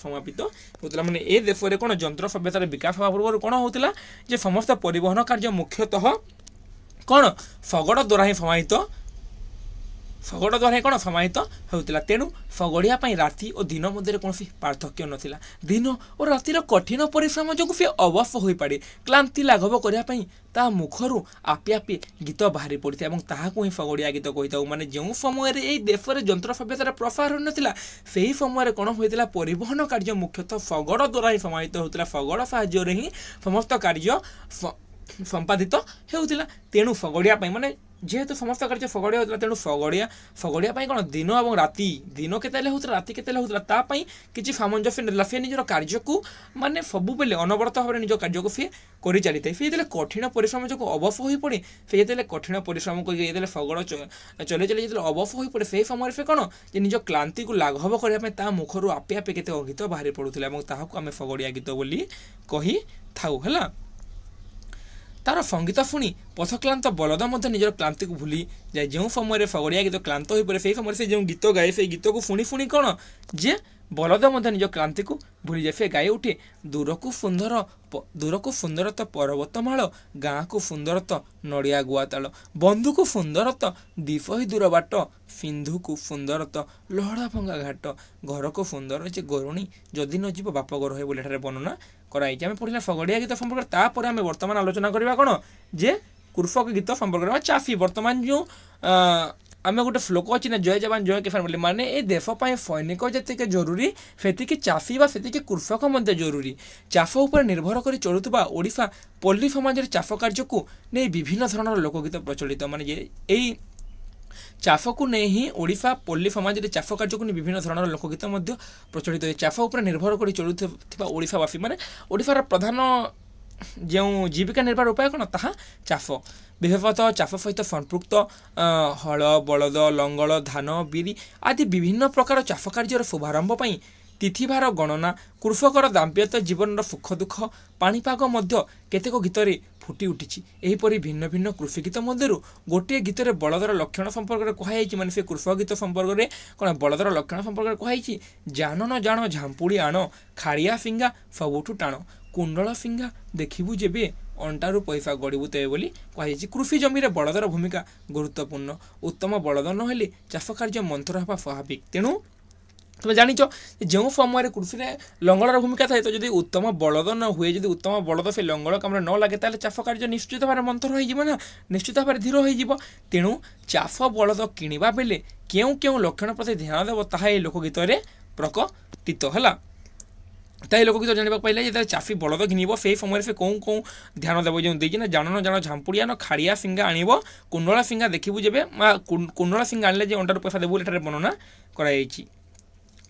ସମାପିତ ହେଉଥିଲା ମାନେ ଏ ଦେଶରେ କ'ଣ ଯନ୍ତ୍ର ସଭ୍ୟତାର ବିକାଶ ହେବା ପୂର୍ବରୁ କ'ଣ ହେଉଥିଲା ଯେ ସମସ୍ତ ପରିବହନ କାର୍ଯ୍ୟ ମୁଖ୍ୟତଃ କ'ଣ ଫଗଡ଼ ଦ୍ୱାରା ହିଁ ସମାହିତ Fagoro do reconoito, Hutila Teno, Fagoria Panati, or Dino Moderconfi, Partokio Notila, Dino or Ratiro Kotino Pori Famo Jokia or Waffu Pari. Clantila Govokoriapin Ta Mukuru Apia Pi Gitobari Portia Mgaku in Fagoria Gitoko managomer de for a juntro for better profoundila. Fe for more reconocida poribono cario muketo forgora dura informato a Jorge Famostokario Fampadito Heutila Tienu Fagoria Pai Money যেহেতু সমস্ত কার্য ফগড়িয়া হচ্ছিল তেমন ফগড়িয়া ফগড়িয়া পাই কোণ দিন এবং রাতি দিন কেতে হলে হচ্ছিল রাতি কেতে হচ্ছিল তাপাই কিছু সামঞ্জস্য নেলা সে নিজের কার্যক মানে সবুবেলে অনবরত ভাবে নিজ কার্যক সে করে চালি থাকে সে যেতে কঠিন পরিশ্রম যোগ অবফ হয়ে পড়ে সে যেতে কঠিন পরিশ্রম করি যেতে ফগড় চলে চলে যেতে অবফ হয়ে পড়ে সেই সময় সে কোণ যে নিজ ক্লান্তি লাঘব করা তা মুখর আপে আপে কেতে গীত বাহারি পড়ুলে এবং তাহলে আমি ফগড়িয়া গীত বলে কহি থাও হ্যাঁ ତାର ସଙ୍ଗୀତ ଶୁଣି ପଥକ୍ଳାନ୍ତ ବଳଦ ମଧ୍ୟ ନିଜର କ୍ଳାନ୍ତିକୁ ଭୁଲି ଯାଏ ଯେଉଁ ସମୟରେ ଓଡ଼ିଆ ଗୀତ କ୍ଳାନ୍ତ ହୋଇପଡ଼େ ସେହି ସମୟରେ ସେ ଯେଉଁ ଗୀତ ଗାଏ ସେହି ଗୀତକୁ ଶୁଣି ଶୁଣି କ'ଣ ଯେ ବଳଦ ମଧ୍ୟ ନିଜ କ୍ଳାନ୍ତିକୁ ଭୁଲି ଯାଇଥିବେ ଗାଈ ଉଠେ ଦୂରକୁ ସୁନ୍ଦର ଦୂରକୁ ସୁନ୍ଦରତ ପର୍ବତମାଳ ଗାଁକୁ ସୁନ୍ଦରତ ନଡ଼ିଆ ଗୁଆତାଳ ବନ୍ଧୁକୁ ସୁନ୍ଦରତ ଦୀପହି ଦୂର ବାଟ ସିନ୍ଧୁକୁ ସୁନ୍ଦରତ ଲହଡ଼ା ଭଙ୍ଗା ଘାଟ ଘରକୁ ସୁନ୍ଦର ଯେ ଗରୁଣୀ ଯଦି ନ ଯିବ ବାପ ଘର ହେବ ବୋଲି ଏଠାରେ ବର୍ଣ୍ଣନା କରାଯାଇଛି ଆମେ ପଢ଼ିଲା ଫଗଡ଼ିଆ ଗୀତ ସମ୍ପର୍କରେ ତାପରେ ଆମେ ବର୍ତ୍ତମାନ ଆଲୋଚନା କରିବା କ'ଣ ଯେ କୃଷକ ଗୀତ ସମ୍ପର୍କରେ ବା ଚାଷୀ ବର୍ତ୍ତମାନ ଯେଉଁ ଆମେ ଗୋଟେ ଶ୍ଲୋକ ଅଛି ନା ଜୟ ଯବାନ ଜୟ କିଷାନ ବୋଲି ମାନେ ଏ ଦେଶ ପାଇଁ ସୈନିକ ଯେତିକି ଜରୁରୀ ସେତିକି ଚାଷୀ ବା ସେତିକି କୃଷକ ମଧ୍ୟ ଜରୁରୀ ଚାଷ ଉପରେ ନିର୍ଭର କରି ଚଳୁଥିବା ଓଡ଼ିଶା ପଲ୍ଲୀ ସମାଜରେ ଚାଷ କାର୍ଯ୍ୟକୁ ନେଇ ବିଭିନ୍ନ ଧରଣର ଲୋକଗୀତ ପ୍ରଚଳିତ ମାନେ ଏଇ ଚାଷକୁ ନେଇ ହିଁ ଓଡ଼ିଶା ପଲ୍ଲୀ ସମାଜରେ ଚାଷ କାର୍ଯ୍ୟକୁ ନେଇ ବିଭିନ୍ନ ଧରଣର ଲୋକଗୀତ ମଧ୍ୟ ପ୍ରଚଳିତ ହୁଏ ଚାଷ ଉପରେ ନିର୍ଭର କରି ଚଳୁଥିବା ଓଡ଼ିଶାବାସୀ ମାନେ ଓଡ଼ିଶାର ପ୍ରଧାନ ଯେଉଁ ଜୀବିକା ନିର୍ବାହ ଉପାୟ କ'ଣ ତାହା ଚାଷ ବିଶେଷତଃ ଚାଷ ସହିତ ସମ୍ପୃକ୍ତ ହଳ ବଳଦ ଲଙ୍ଗଳ ଧାନ ବିରି ଆଦି ବିଭିନ୍ନ ପ୍ରକାର ଚାଷ କାର୍ଯ୍ୟର ଶୁଭାରମ୍ଭ ପାଇଁ ତିଥିଭାର ଗଣନା କୃଷକର ଦାମ୍ପ୍ୟତ ଜୀବନର ସୁଖ ଦୁଃଖ ପାଣିପାଗ ମଧ୍ୟ କେତେକ ଗୀତରେ ଫୁଟି ଉଠିଛି ଏହିପରି ଭିନ୍ନ ଭିନ୍ନ କୃଷି ଗୀତ ମଧ୍ୟରୁ ଗୋଟିଏ ଗୀତରେ ବଳଦର ଲକ୍ଷଣ ସମ୍ପର୍କରେ କୁହାଯାଇଛି ମାନେ ସେ କୃଷକ ଗୀତ ସମ୍ପର୍କରେ କ'ଣ ବଳଦର ଲକ୍ଷଣ ସମ୍ପର୍କରେ କୁହାଯାଇଛି ଜାନ ନ ଜାଣ ଝାମ୍ପୁଡ଼ି ଆଣ ଖାରିଆ ଫିଙ୍ଗା ସବୁଠୁ ଟାଣ କୁଣ୍ଡଳ ଫିଙ୍ଗା ଦେଖିବୁ ଯେବେ ଅଣ୍ଟାରୁ ପଇସା ଗଡ଼ିବୁ ତେବେ ବୋଲି କୁହାଯାଇଛି କୃଷି ଜମିରେ ବଳଦର ଭୂମିକା ଗୁରୁତ୍ୱପୂର୍ଣ୍ଣ ଉତ୍ତମ ବଳଦ ନହେଲେ ଚାଷ କାର୍ଯ୍ୟ ମନ୍ଥର ହେବା ସ୍ୱାଭାବିକ ତେଣୁ তুমি জানিছ যে সময়ের কৃষিরে লঙ্গলর ভূমিকা থাকে তো যদি উত্তম বলদ ন হুয়ে যদি উত্তম বলদ সে লঙ্গল কামরে ন লাগে তাহলে চাষ কার্য নিশ্চিত ভাবে মন্থর হয়ে যাব না নিশ্চিত ভাবে ধীর হয়ে যাব তেণু চাষ বলদ কিণবা বেলে কেউ কেউ লক্ষণ প্রতি ধ্যান দেব তাহা এই লোকগীতরে প্রকটিত হলা ତାଇ ଲୋକ ଗୀତ ଜାଣିବାକୁ ପାଇଲେ ଯେତେବେଳେ ଚାଷୀ ବଳଦ ଘିନିବ ସେହି ସମୟରେ ସେ କେଉଁ କେଉଁ ଧ୍ୟାନ ଦେବ ଯେଉଁ ଦେଇଛି ନା ଜାଣ ଜାଣ ଝାମ୍ପୁଡ଼ିଆ ନ ଖାଡ଼ିଆ ସିଙ୍ଗା ଆଣିବ କୁଣ୍ଡଳା ସିଙ୍ଗା ଦେଖିବୁ ଯେବେ କୁଣ୍ଡଳା ସିଙ୍ଗା ଆଣିଲେ ଯେ ଅଣ୍ଡାରୁ ପଇସା ଦେବୁ ଏଠାରେ ବର୍ଣ୍ଣନା କରାଯାଇଛି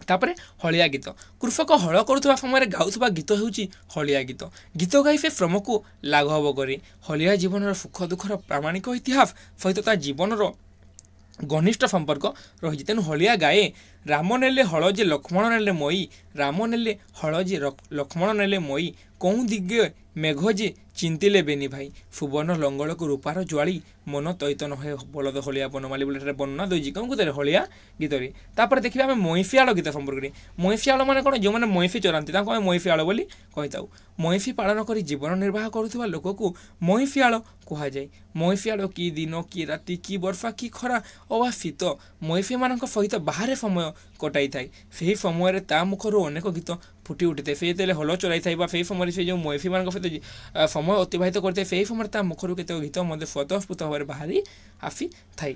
ତାପରେ ହଳିଆ ଗୀତ କୃଷକ ହଳ କରୁଥିବା ସମୟରେ ଗାଉଥିବା ଗୀତ ହେଉଛି ହଳିଆ ଗୀତ ଗୀତ ଗାଇ ସେ ଶ୍ରମକୁ ଲାଘବ କରେ ହଳିଆ ଜୀବନର ସୁଖ ଦୁଃଖର ପ୍ରାମାଣିକ ଇତିହାସ ସହିତ ତା ଜୀବନର ଘନିଷ୍ଠ ସମ୍ପର୍କ ରହିଛି ତେଣୁ ହଳିଆ ଗାଏ ରାମ ନେଲେ ହଳ ଯେ ଲକ୍ଷ୍ମଣ ନେଲେ ମଇ ରାମ ନେଲେ ହଳ ଯେ ଲକ୍ଷ୍ମଣ ନେଲେ ମଇ କେଉଁ ଦିଗେ ମେଘ ଯେ Chintile vení, ¿no? Fútbol no es longo lo Juali, rupar Mono todo esto no es bola de Holia pon normal y volveré de Holia dos o cinco, Kiam ¿Qué tal? ¿Tá para decir que a mí me moñfiarlo que te fombrugri? Moñfiarlo, ¿mane cono Moifialo mane moñfi chorante, ¿tampoco para no ¿jibono ku borfa, qué chora? fito, moñfi, ¿manan cono fayito? ¿Bajare fomu? ¿Cotay, tay? Fehi fomuere, ¿tambú coro? ¿Necu qué to? ¿Puti, puti? ¿Fehi tay la colo সময় অতিবাহিত করতে সেই সময় ତା ମୁଖରୁ କେତେକ ଗୀତ ମଧ୍ୟ ସ୍ୱତଃସ୍ଫୁତ ଭାବରେ ବାହାରି ଆସିଥାଏ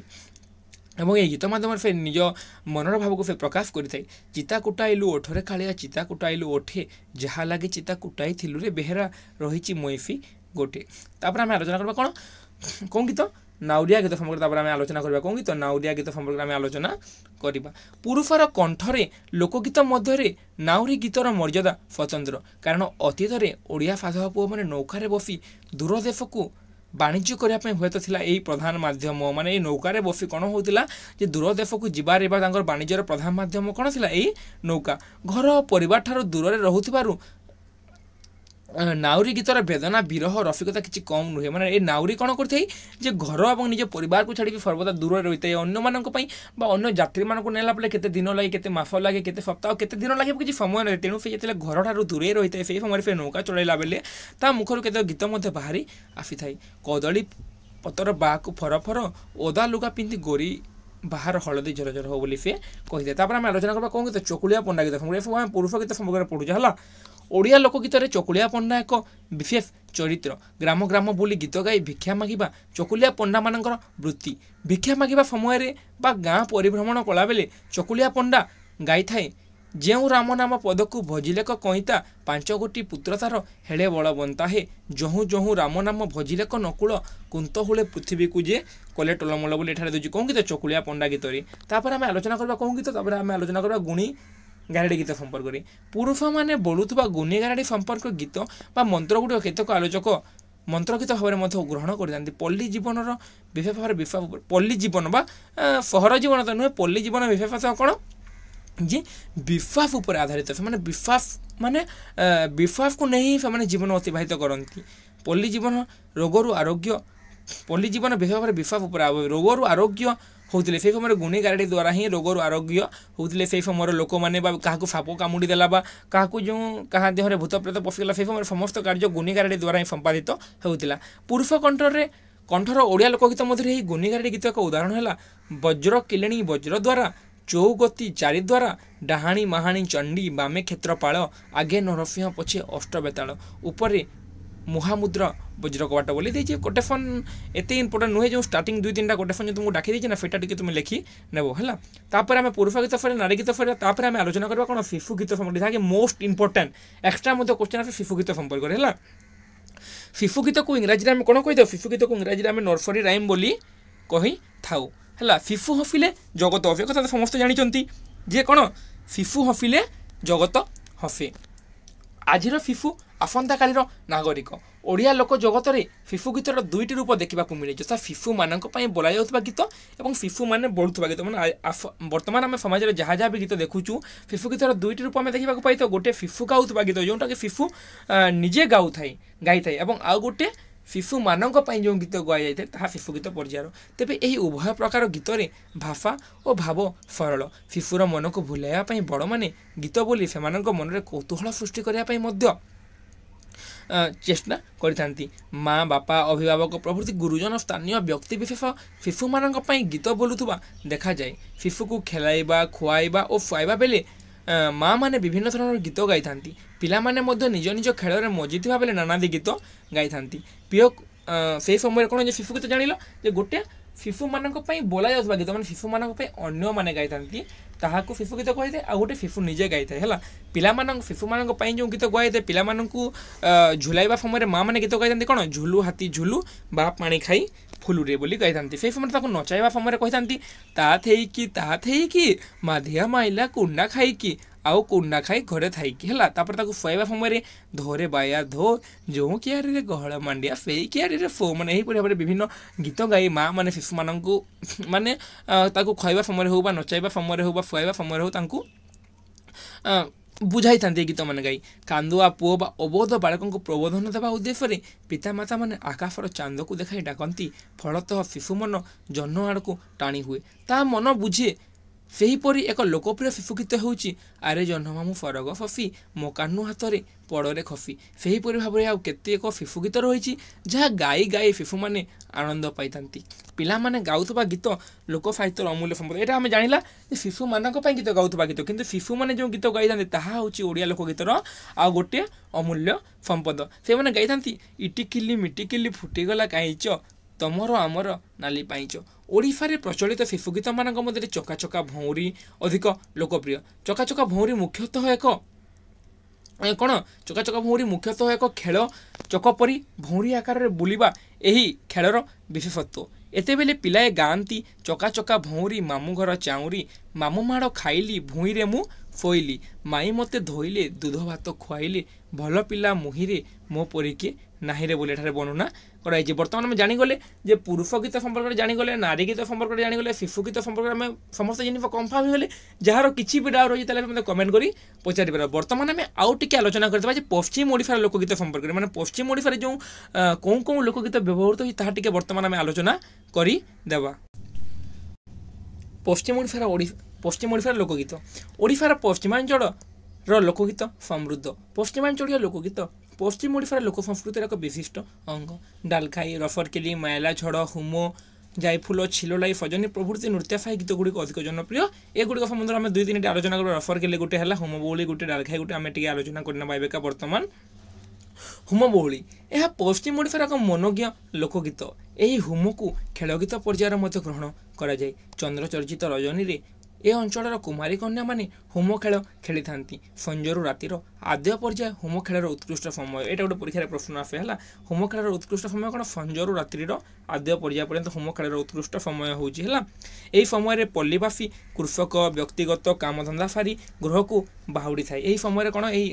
ଏବଂ ଏହି ଗୀତ ମାଧ୍ୟମରେ ସେ ନିଜ ମନର ଭାବକୁ ସେ ପ୍ରକାଶ କରିଥାଏ ଚିତା କୁଟାଇଲୁ ଓଠରେ କାଳିଆ ଚିତା କୁଟାଇଲୁ ଓଠେ ଯାହା ଲାଗି ଚିତା କୁଟାଇଥିଲୁରେ ବେହେରା ରହିଛି ମଇଫି ଗୋଟେ ତାପରେ ଆମେ ଆଲୋଚନା କରିବା କ'ଣ କେଉଁ ଗୀତ ନାଉରିଆ ଗୀତ ସମ୍ପର୍କରେ ତାପରେ ଆମେ ଆଲୋଚନା କରିବା କ'ଣ ଗୀତ ନାଉରିଆ ଗୀତ ସମ୍ପର୍କରେ ଆମେ ଆଲୋଚନା କରିବା ପୁରୁଷର କଣ୍ଠରେ ଲୋକଗୀତ ମଧ୍ୟରେ ନାଉରୀ ଗୀତର ମର୍ଯ୍ୟାଦା ସ୍ୱତନ୍ତ୍ର କାରଣ ଅତୀତରେ ଓଡ଼ିଆ ସାଧବ ପୁଅମାନେ ନୌକାରେ ବସି ଦୂର ଦେଶକୁ ବାଣିଜ୍ୟ କରିବା ପାଇଁ ହୁଏତ ଥିଲା ଏହି ପ୍ରଧାନ ମାଧ୍ୟମ ମାନେ ଏଇ ନୌକାରେ ବସି କ'ଣ ହେଉଥିଲା ଯେ ଦୂର ଦେଶକୁ ଯିବାରେ ବା ତାଙ୍କର ବାଣିଜ୍ୟର ପ୍ରଧାନ ମାଧ୍ୟମ କ'ଣ ଥିଲା ଏଇ ନୌକା ଘର ପରିବାର ଠାରୁ ଦୂରରେ ରହୁଥିବାରୁ ନାଉରୀ ଗୀତର ବେଦନା ବିରହ ରସିକତା କିଛି କମ୍ ନୁହେଁ ମାନେ ଏ ନାଉରୀ କ'ଣ କରିଥାଏ ଯେ ଘର ଏବଂ ନିଜ ପରିବାରକୁ ଛାଡ଼ିକି ସର୍ବଦା ଦୂରରେ ରହିଥାଏ ଅନ୍ୟମାନଙ୍କ ପାଇଁ ବା ଅନ୍ୟ ଯାତ୍ରୀମାନଙ୍କୁ ନେଲା ପରେ କେତେ ଦିନ ଲାଗେ କେତେ ମାସ ଲାଗେ କେତେ ସପ୍ତାହ କେତେ ଦିନ ଲାଗେ କିଛି ସମୟ ନାହିଁ ତେଣୁ ସେ ଯେତେବେଳେ ଘରଠାରୁ ଦୂରେଇ ରହିଥାଏ ସେହି ସମୟରେ ସେ ନୌକା ଚଳାଇଲା ବେଳେ ତା ମୁଖରୁ କେତେ ଗୀତ ମଧ୍ୟ ବାହାରି ଆସିଥାଏ କଦଳୀ ପତର ବାହାକୁ ଫର ଫର ଓଦା ଲୁଗା ପିନ୍ଧି ଗୋରି ବାହାର ହଳଦୀ ଝରଝର ହଉ ବୋଲି ସେ କହିଥାଏ ତାପରେ ଆମେ ଆଲୋଚନା କରିବା କ'ଣ ଗୀତ ଚକୁଳିଆ ପଣ୍ଡା ଗୀତ ସମ୍ପର୍କରେ ଆମେ ପୁରୁଷ ଗୀତ ସମ୍ପର୍କରେ ପଢ଼ୁଛେ ହେଲା ଓଡ଼ିଆ ଲୋକଗୀତରେ ଚକୁଳିଆ ପଣ୍ଡା ଏକ ବିଶେଷ ଚରିତ୍ର ଗ୍ରାମ ଗ୍ରାମ ବୁଲି ଗୀତ ଗାଇ ଭିକ୍ଷା ମାଗିବା ଚକୁଳିଆ ପଣ୍ଡାମାନଙ୍କର ବୃତ୍ତି ଭିକ୍ଷା ମାଗିବା ସମୟରେ ବା ଗାଁ ପରିଭ୍ରମଣ କଲାବେଳେ ଚକୁଳିଆ ପଣ୍ଡା ଗାଇଥାଏ ଯେଉଁ ରାମ ନାମ ପଦକୁ ଭଜିଲେଖ କଇଁତା ପାଞ୍ଚ ଗୋଟି ପୁତ୍ର ତାର ହେଳେ ବଳବନ୍ତା ହେ ଯେଉଁ ଯେଉଁ ରାମ ନାମ ଭଜିଲେଖ ନକୁଳ କୁନ୍ତ ହୁଳେ ପୃଥିବୀକୁ ଯେ କଲେ ଟଲମଲ ବୋଲି ଏଠାରେ ଦେଉଛି କେଉଁ ଗୀତ ଚକୁଳିଆ ପଣ୍ଡା ଗୀତରେ ତାପରେ ଆମେ ଆଲୋଚନା କରିବା କେଉଁ ଗୀତ ତାପରେ ଆମେ ଆଲୋଚନା କରିବା ଗୁଣି ଗାରାଡ଼ି ଗୀତ ସମ୍ପର୍କରେ ପୁରୁଷମାନେ ବୋଲୁଥିବା ଗୁନି ଗାରାଡ଼ି ସମ୍ପର୍କ ଗୀତ ବା ମନ୍ତ୍ରଗୁଡ଼ିକ କେତେକ ଆଲୋଚକ ମନ୍ତ୍ରଗୀତ ଭାବରେ ମଧ୍ୟ ଗ୍ରହଣ କରିଥାନ୍ତି ପଲ୍ଲୀ ଜୀବନର ବିଶେଷ ଭାବରେ ବିଶ୍ୱାସ ପଲ୍ଲୀ ଜୀବନ ବା ସହର ଜୀବନ ତ ନୁହେଁ ପଲ୍ଲୀ ଜୀବନ ବିଶେଷ କ'ଣ ଯେ ବିଶ୍ୱାସ ଉପରେ ଆଧାରିତ ସେମାନେ ବିଶ୍ୱାସ ମାନେ ବିଶ୍ୱାସକୁ ନେଇ ସେମାନେ ଜୀବନ ଅତିବାହିତ କରନ୍ତି ପଲ୍ଲୀ ଜୀବନ ରୋଗରୁ ଆରୋଗ୍ୟ ପଲ୍ଲୀ ଜୀବନ ବିଶେଷ ଭାବରେ ବିଶ୍ୱାସ ଉପରେ ରୋଗରୁ ଆରୋଗ୍ୟ होते से समय गुणीगारेडी द्वारा ही रोगर आरोग्य होते से समय लोक मैंने क्या साप कामुड़ी देला क्या जो क्या देहर भूत प्रेत पशिगला से समय समस्त कार्य गुणीगारेडी द्वारा ही संपादित होता पुरुष कंठर कंठर ओडिया लोकगीत मध्य गुणीगारेडी गीत एक उदाहरण है वज्र किलेणी वज्र द्वारा ଚଉଗତି ଚାରିଦ୍ୱାରା डाहाणी महाणी चंडी बामे କ୍ଷେତ୍ରପାଳ आगे नरसिंह पछे अष्टेताल ଉପରେ মহামুদ্র বজ্র কবাটা বলে দিয়েছি গোটে ফোন এতে ইম্পর্টেন্ট নুহে যে স্টার্টিং দুই তিনটা গোটে ফোন যে তুমি ডাকি দিয়েছি না সেটা টিকে তুমি লেখি নেব হল তাপরে আমি পুরুষ গীত ফেরে নারী গীত ফেরে তাপরে আমি আলোচনা করবো কোনো ফিফু গীত সম্পর্কে যাকে মোস্ট ইম্পর্টেন্ট এক্সট্রা মধ্যে কোশ্চেন আছে ফিফু গীত সম্পর্কে হল ফিফু গীতକୁ ইংরাজিରେ ଆମେ କ'ଣ କହିଥାଉ ফিফু গীতକୁ ইংরাজিରେ ଆମେ ନର୍ସରୀ ରାଇମ୍ ବୋଲି କହିଥାଉ ହେଲା ଫିଫୁ ହସିଲେ ଜଗତ ହସେ କଥା ତ ସମସ୍ତେ ଜାଣିଛନ୍ତି যে କ'ଣ ଫିଫୁ হফিলে জগত হফে ଆଜିର ଫିଫୁ ଆସନ୍ତାକାଲିର ନାଗରିକ ଓଡ଼ିଆ ଲୋକ ଜଗତରେ ଫିଫୁ ଗୀତର ଦୁଇଟି ରୂପ ଦେଖିବାକୁ ମିଳେ ଯଥା ଶିଶୁମାନଙ୍କ ପାଇଁ ବୋଲାଯାଉଥିବା ଗୀତ ଏବଂ ଶିଶୁମାନେ ବୋଳୁଥିବା ଗୀତ ମାନେ ବର୍ତ୍ତମାନ ଆମେ ସମାଜରେ ଯାହା ଯାହା ବି ଗୀତ ଦେଖୁଛୁ ଶିଶୁ ଗୀତର ଦୁଇଟି ରୂପ ଆମେ ଦେଖିବାକୁ ପାଇଥାଉ ଗୋଟେ ଶିଶୁ ଗାଉଥିବା ଗୀତ ଯେଉଁଟାକି ଶିଶୁ ନିଜେ ଗାଉଥାଏ ଗାଇଥାଏ ଏବଂ ଆଉ ଗୋଟେ ଶିଶୁମାନଙ୍କ ପାଇଁ ଯେଉଁ ଗୀତ ଗୁଆଯାଇଥାଏ ତାହା ଶିଶୁ ଗୀତ ପର୍ଯ୍ୟାୟର ତେବେ ଏହି ଉଭୟ ପ୍ରକାର ଗୀତରେ ଭାଷା ଓ ଭାବ ସରଳ ଶିଶୁର ମନକୁ ଭୁଲାଇବା ପାଇଁ ବଡ଼ମାନେ ଗୀତ ବୋଲି ସେମାନଙ୍କ ମନରେ କୌତୂହଳ ସୃଷ୍ଟି କରିବା ପାଇଁ ମଧ୍ୟ ଚେଷ୍ଟା କରିଥାନ୍ତି ମା ବାପା ଅଭିଭାବକ ପ୍ରଭୃତି ଗୁରୁଜନ ସ୍ଥାନୀୟ ବ୍ୟକ୍ତି ବିଶେଷ ଶିଶୁମାନଙ୍କ ପାଇଁ ଗୀତ ବୋଲୁଥିବା ଦେଖାଯାଏ ଶିଶୁକୁ ଖେଳାଇବା ଖୁଆଇବା ଓ ଖୁଆଇବା ବେଳେ ମାଆମାନେ ବିଭିନ୍ନ ଧରଣର ଗୀତ ଗାଇଥାନ୍ତି ପିଲାମାନେ ମଧ୍ୟ ନିଜ ନିଜ ଖେଳରେ ମଜିଥିବା ବେଳେ ନାନାଦି ଗୀତ ଗାଇଥାନ୍ତି ପ୍ରିୟ ସେହି ସମୟରେ କ'ଣ ଯେ ଶିଶୁ ଗୀତ ଜାଣିଲ ଯେ ଗୋଟେ ଶିଶୁମାନଙ୍କ ପାଇଁ ବୋଲାଯାଉଥିବା ଗୀତ ମାନେ ଶିଶୁମାନଙ୍କ ପାଇଁ ଅନ୍ୟମାନେ ଗାଇଥାନ୍ତି ତାହାକୁ ଫିଫୁ ଗୀତ କୁହାଯାଇଥାଏ ଆଉ ଗୋଟେ ଫିଫୁ ନିଜେ ଗାଇଥାଏ ହେଲା ପିଲାମାନଙ୍କ ଫିଫୁମାନଙ୍କ ପାଇଁ ଯେଉଁ ଗୀତ କୁହାଯାଇଥାଏ ପିଲାମାନଙ୍କୁ ଝୁଲାଇବା ସମୟରେ ମାଆମାନେ ଗୀତ ଗାଇଥାନ୍ତି କ'ଣ ଝୁଲୁ ହାତୀ ଝୁଲୁ ବା ପାଣି ଖାଇ ଫୁଲୁରେ ବୋଲି କହିଥାନ୍ତି ସେହି ସମୟରେ ତାକୁ ନଚାଇବା ସମୟରେ କହିଥାନ୍ତି ତା ଥେଇକି ତା ଥେଇକି ମାଧିଆ ମାଇଲା କୁଣ୍ଡା ଖାଇକି ଆଉ କୁଣ୍ଡା ଖାଇ ଘରେ ଥାଇକି ହେଲା ତାପରେ ତାକୁ ଶୁଆଇବା ସମୟରେ ଧୋରେ ବାୟା ଧୋ ଯେଉଁ କିଆରିରେ ଗହଳ ମାଣ୍ଡିଆ ସେଇ କିଆରିରେ ଫୋ ମାନେ ଏହିପରି ଭାବରେ ବିଭିନ୍ନ ଗୀତ ଗାଇ ମାଆ ମାନେ ଶିଶୁମାନଙ୍କୁ ମାନେ ତାକୁ ଖୁଆଇବା ସମୟରେ ହେଉ ବା ନଚାଇବା ସମୟରେ ହେଉ ବା ଶୁଆଇବା ସମୟରେ ହେଉ ତାଙ୍କୁ ବୁଝାଇଥାନ୍ତି ଏ ଗୀତମାନେ ଗାଇ କାନ୍ଦୁଆ ପୁଅ ବା ଅବୋଧ ବାଳକଙ୍କୁ ପ୍ରବୋଧନ ଦେବା ଉଦ୍ଦେଶ୍ୟରେ ପିତାମାତାମାନେ ଆକାଶର ଚାନ୍ଦକୁ ଦେଖାଇ ଡାକନ୍ତି ଫଳତଃ ଶିଶୁ ମନ ଜହ୍ନ ଆଡ଼କୁ ଟାଣି ହୁଏ ତା ମନ ବୁଝେ ସେହିପରି ଏକ ଲୋକପ୍ରିୟ ଶିଶୁ ଗୀତ ହେଉଛି ଆରେ ଜହ୍ନମାମୁଁ ଫରଗ ଫଫି ମୋ କାହ୍ନୁ ହାତରେ ପଡ଼ରେ ଖଫି ସେହିପରି ଭାବରେ ଆଉ କେତେକ ଶିଶୁ ଗୀତ ରହିଛି ଯାହା ଗାଇ ଗାଇ ଶିଶୁମାନେ ଆନନ୍ଦ ପାଇଥାନ୍ତି ପିଲାମାନେ ଗାଉଥିବା ଗୀତ ଲୋକ ସାହିତ୍ୟର ଅମୂଲ୍ୟ ସମ୍ପଦ ଏଇଟା ଆମେ ଜାଣିଲା ଯେ ଶିଶୁମାନଙ୍କ ପାଇଁ ଗୀତ ଗାଉଥିବା ଗୀତ କିନ୍ତୁ ଶିଶୁମାନେ ଯେଉଁ ଗୀତ ଗାଇଥାନ୍ତି ତାହା ହେଉଛି ଓଡ଼ିଆ ଲୋକ ଗୀତର ଆଉ ଗୋଟିଏ ଅମୂଲ୍ୟ ସମ୍ପଦ ସେମାନେ ଗାଇଥାନ୍ତି ଇଟିକିଲି ମିଟିକିଲି ଫୁଟିଗଲା କାଇଁଚ ତୁମର ଆମର ନାଲି ପାଇଁଚ ଓଡ଼ିଶାରେ ପ୍ରଚଳିତ ଶିଶୁଗୀତମାନଙ୍କ ମଧ୍ୟରେ ଚକାଚକା ଭଉଁରୀ ଅଧିକ ଲୋକପ୍ରିୟ ଚକାଚକା ଭଉଁରୀ ମୁଖ୍ୟତଃ ଏକ କ'ଣ ଚକାଚକା ଭଉଁରୀ ମୁଖ୍ୟତଃ ଏକ ଖେଳ ଚକ ପରି ଭଉଁରୀ ଆକାରରେ ବୁଲିବା ଏହି ଖେଳର ବିଶେଷତ୍ଵ ଏତେବେଳେ ପିଲାଏ ଗାଆନ୍ତି ଚକାଚକା ଭଉଁରୀ ମାମୁଘର ଚାଉଁରୀ ମାମୁମାଡ଼ ଖାଇଲି ଭୂଇଁରେ ମୁଁ ଶୋଇଲି ମାଇଁ ମୋତେ ଧୋଇଲେ ଦୁଧ ଭାତ ଖୁଆଇଲେ ଭଲ ପିଲା ମୁହିଁରେ ମୋ ପରି କିଏ ନାହିଁରେ ବୋଲି ଏଠାରେ ବର୍ଣ୍ଣନା କରାଯାଇଛି ବର୍ତ୍ତମାନ ଆମେ ଜାଣିଗଲେ ଯେ ପୁରୁଷ ଗୀତ ସମ୍ପର୍କରେ ଜାଣିଗଲେ ନାରୀ ଗୀତ ସମ୍ପର୍କରେ ଜାଣିଗଲେ ଶିଶୁ ଗୀତ ସମ୍ପର୍କରେ ଆମେ ସମସ୍ତେ ଜିନିଷ କନଫର୍ମ ହେଇଗଲେ ଯାହାର କିଛି ବି ଡାଉଟ୍ ରହିଛି ତାହେଲେ ଆମେ କମେଣ୍ଟ କରି ପଚାରିପାରିବା ବର୍ତ୍ତମାନ ଆମେ ଆଉ ଟିକେ ଆଲୋଚନା କରିଦେବା ଯେ ପଶ୍ଚିମ ଓଡ଼ିଶାର ଲୋକଗୀତ ସମ୍ପର୍କରେ ମାନେ ପଶ୍ଚିମ ଓଡ଼ିଶାରେ ଯେଉଁ କେଉଁ କେଉଁ ଲୋକଗୀତ ବ୍ୟବହୃତ ହୋଇ ତାହା ଟିକେ ବର୍ତ୍ତମାନ ଆମେ ଆଲୋଚନା କରିଦେବା ପଶ୍ଚିମ ଓଡ଼ିଶାର ପଶ୍ଚିମ ଓଡ଼ିଶାର ଲୋକଗୀତ ଓଡ଼ିଶାର ପଶ୍ଚିମାଞ୍ଚଳ ର ଲୋକଗୀତ ସମୃଦ୍ଧ ପଶ୍ଚିମାଞ୍ଚଳୀୟ ଲୋକଗୀତ পশ্চিম ওড়িশার লোক সংস্কৃতির এক বিশিষ্ট অঙ্গ ডালখাই রফরকেলি মায়লা ছড় হুমো জাইফুল ছিলোলাই সজনী প্রভৃতি নৃত্যাশাহী গীতগুড়ি অধিক জনপ্রিয় এগুলি সম্বন্ধে আমি দুই তিনটি আলোচনা করব রফরকেলি গোটে হল হুমবৌলি গোটে ডালখাই গোটে আমি টিকি আলোচনা করে নেবা এবার বর্তমান হুমবৌলি ଏହା ପଶ୍ଚିମ ଓଡ଼ିଶାର ଏକ ମନୋଜ୍ଞ ଲୋକଗୀତ ଏହି ହୁମକୁ ଖେଳଗୀତ ପର୍ଯ୍ୟାୟରେ গ্রহণ করা যায় ଚନ୍ଦ୍ରଚର୍ଚ୍ଚିତ রজনী ଏ ଅଞ୍ଚଳର କୁମାରୀ କନ୍ୟାମାନେ ହୋମ ଖେଳ ଖେଳିଥାନ୍ତି ସଞ୍ଜରୁ ରାତିର ଆଦ୍ୟ ପର୍ଯ୍ୟାୟ ହୋମ ଖେଳର ଉତ୍କୃଷ୍ଟ ସମୟ ଏଇଟା ଗୋଟେ ପରୀକ୍ଷାରେ ପ୍ରଶ୍ନ ଆସେ ହେଲା ହୋମ ଖେଳର ଉତ୍କୃଷ୍ଟ ସମୟ କ'ଣ ସଞ୍ଜରୁ ରାତ୍ରିର ଆଦ୍ୟ ପର୍ଯ୍ୟାୟ ପର୍ଯ୍ୟନ୍ତ ହୋମ ଖେଳର ଉତ୍କୃଷ୍ଟ ସମୟ ହେଉଛି ହେଲା ଏହି ସମୟରେ ପଲ୍ଲୀବାସୀ କୃଷକ ବ୍ୟକ୍ତିଗତ କାମଧନ୍ଦା ସାରି ଗୃହକୁ ବାହୁଡ଼ିଥାଏ ଏହି ସମୟରେ କ'ଣ ଏଇ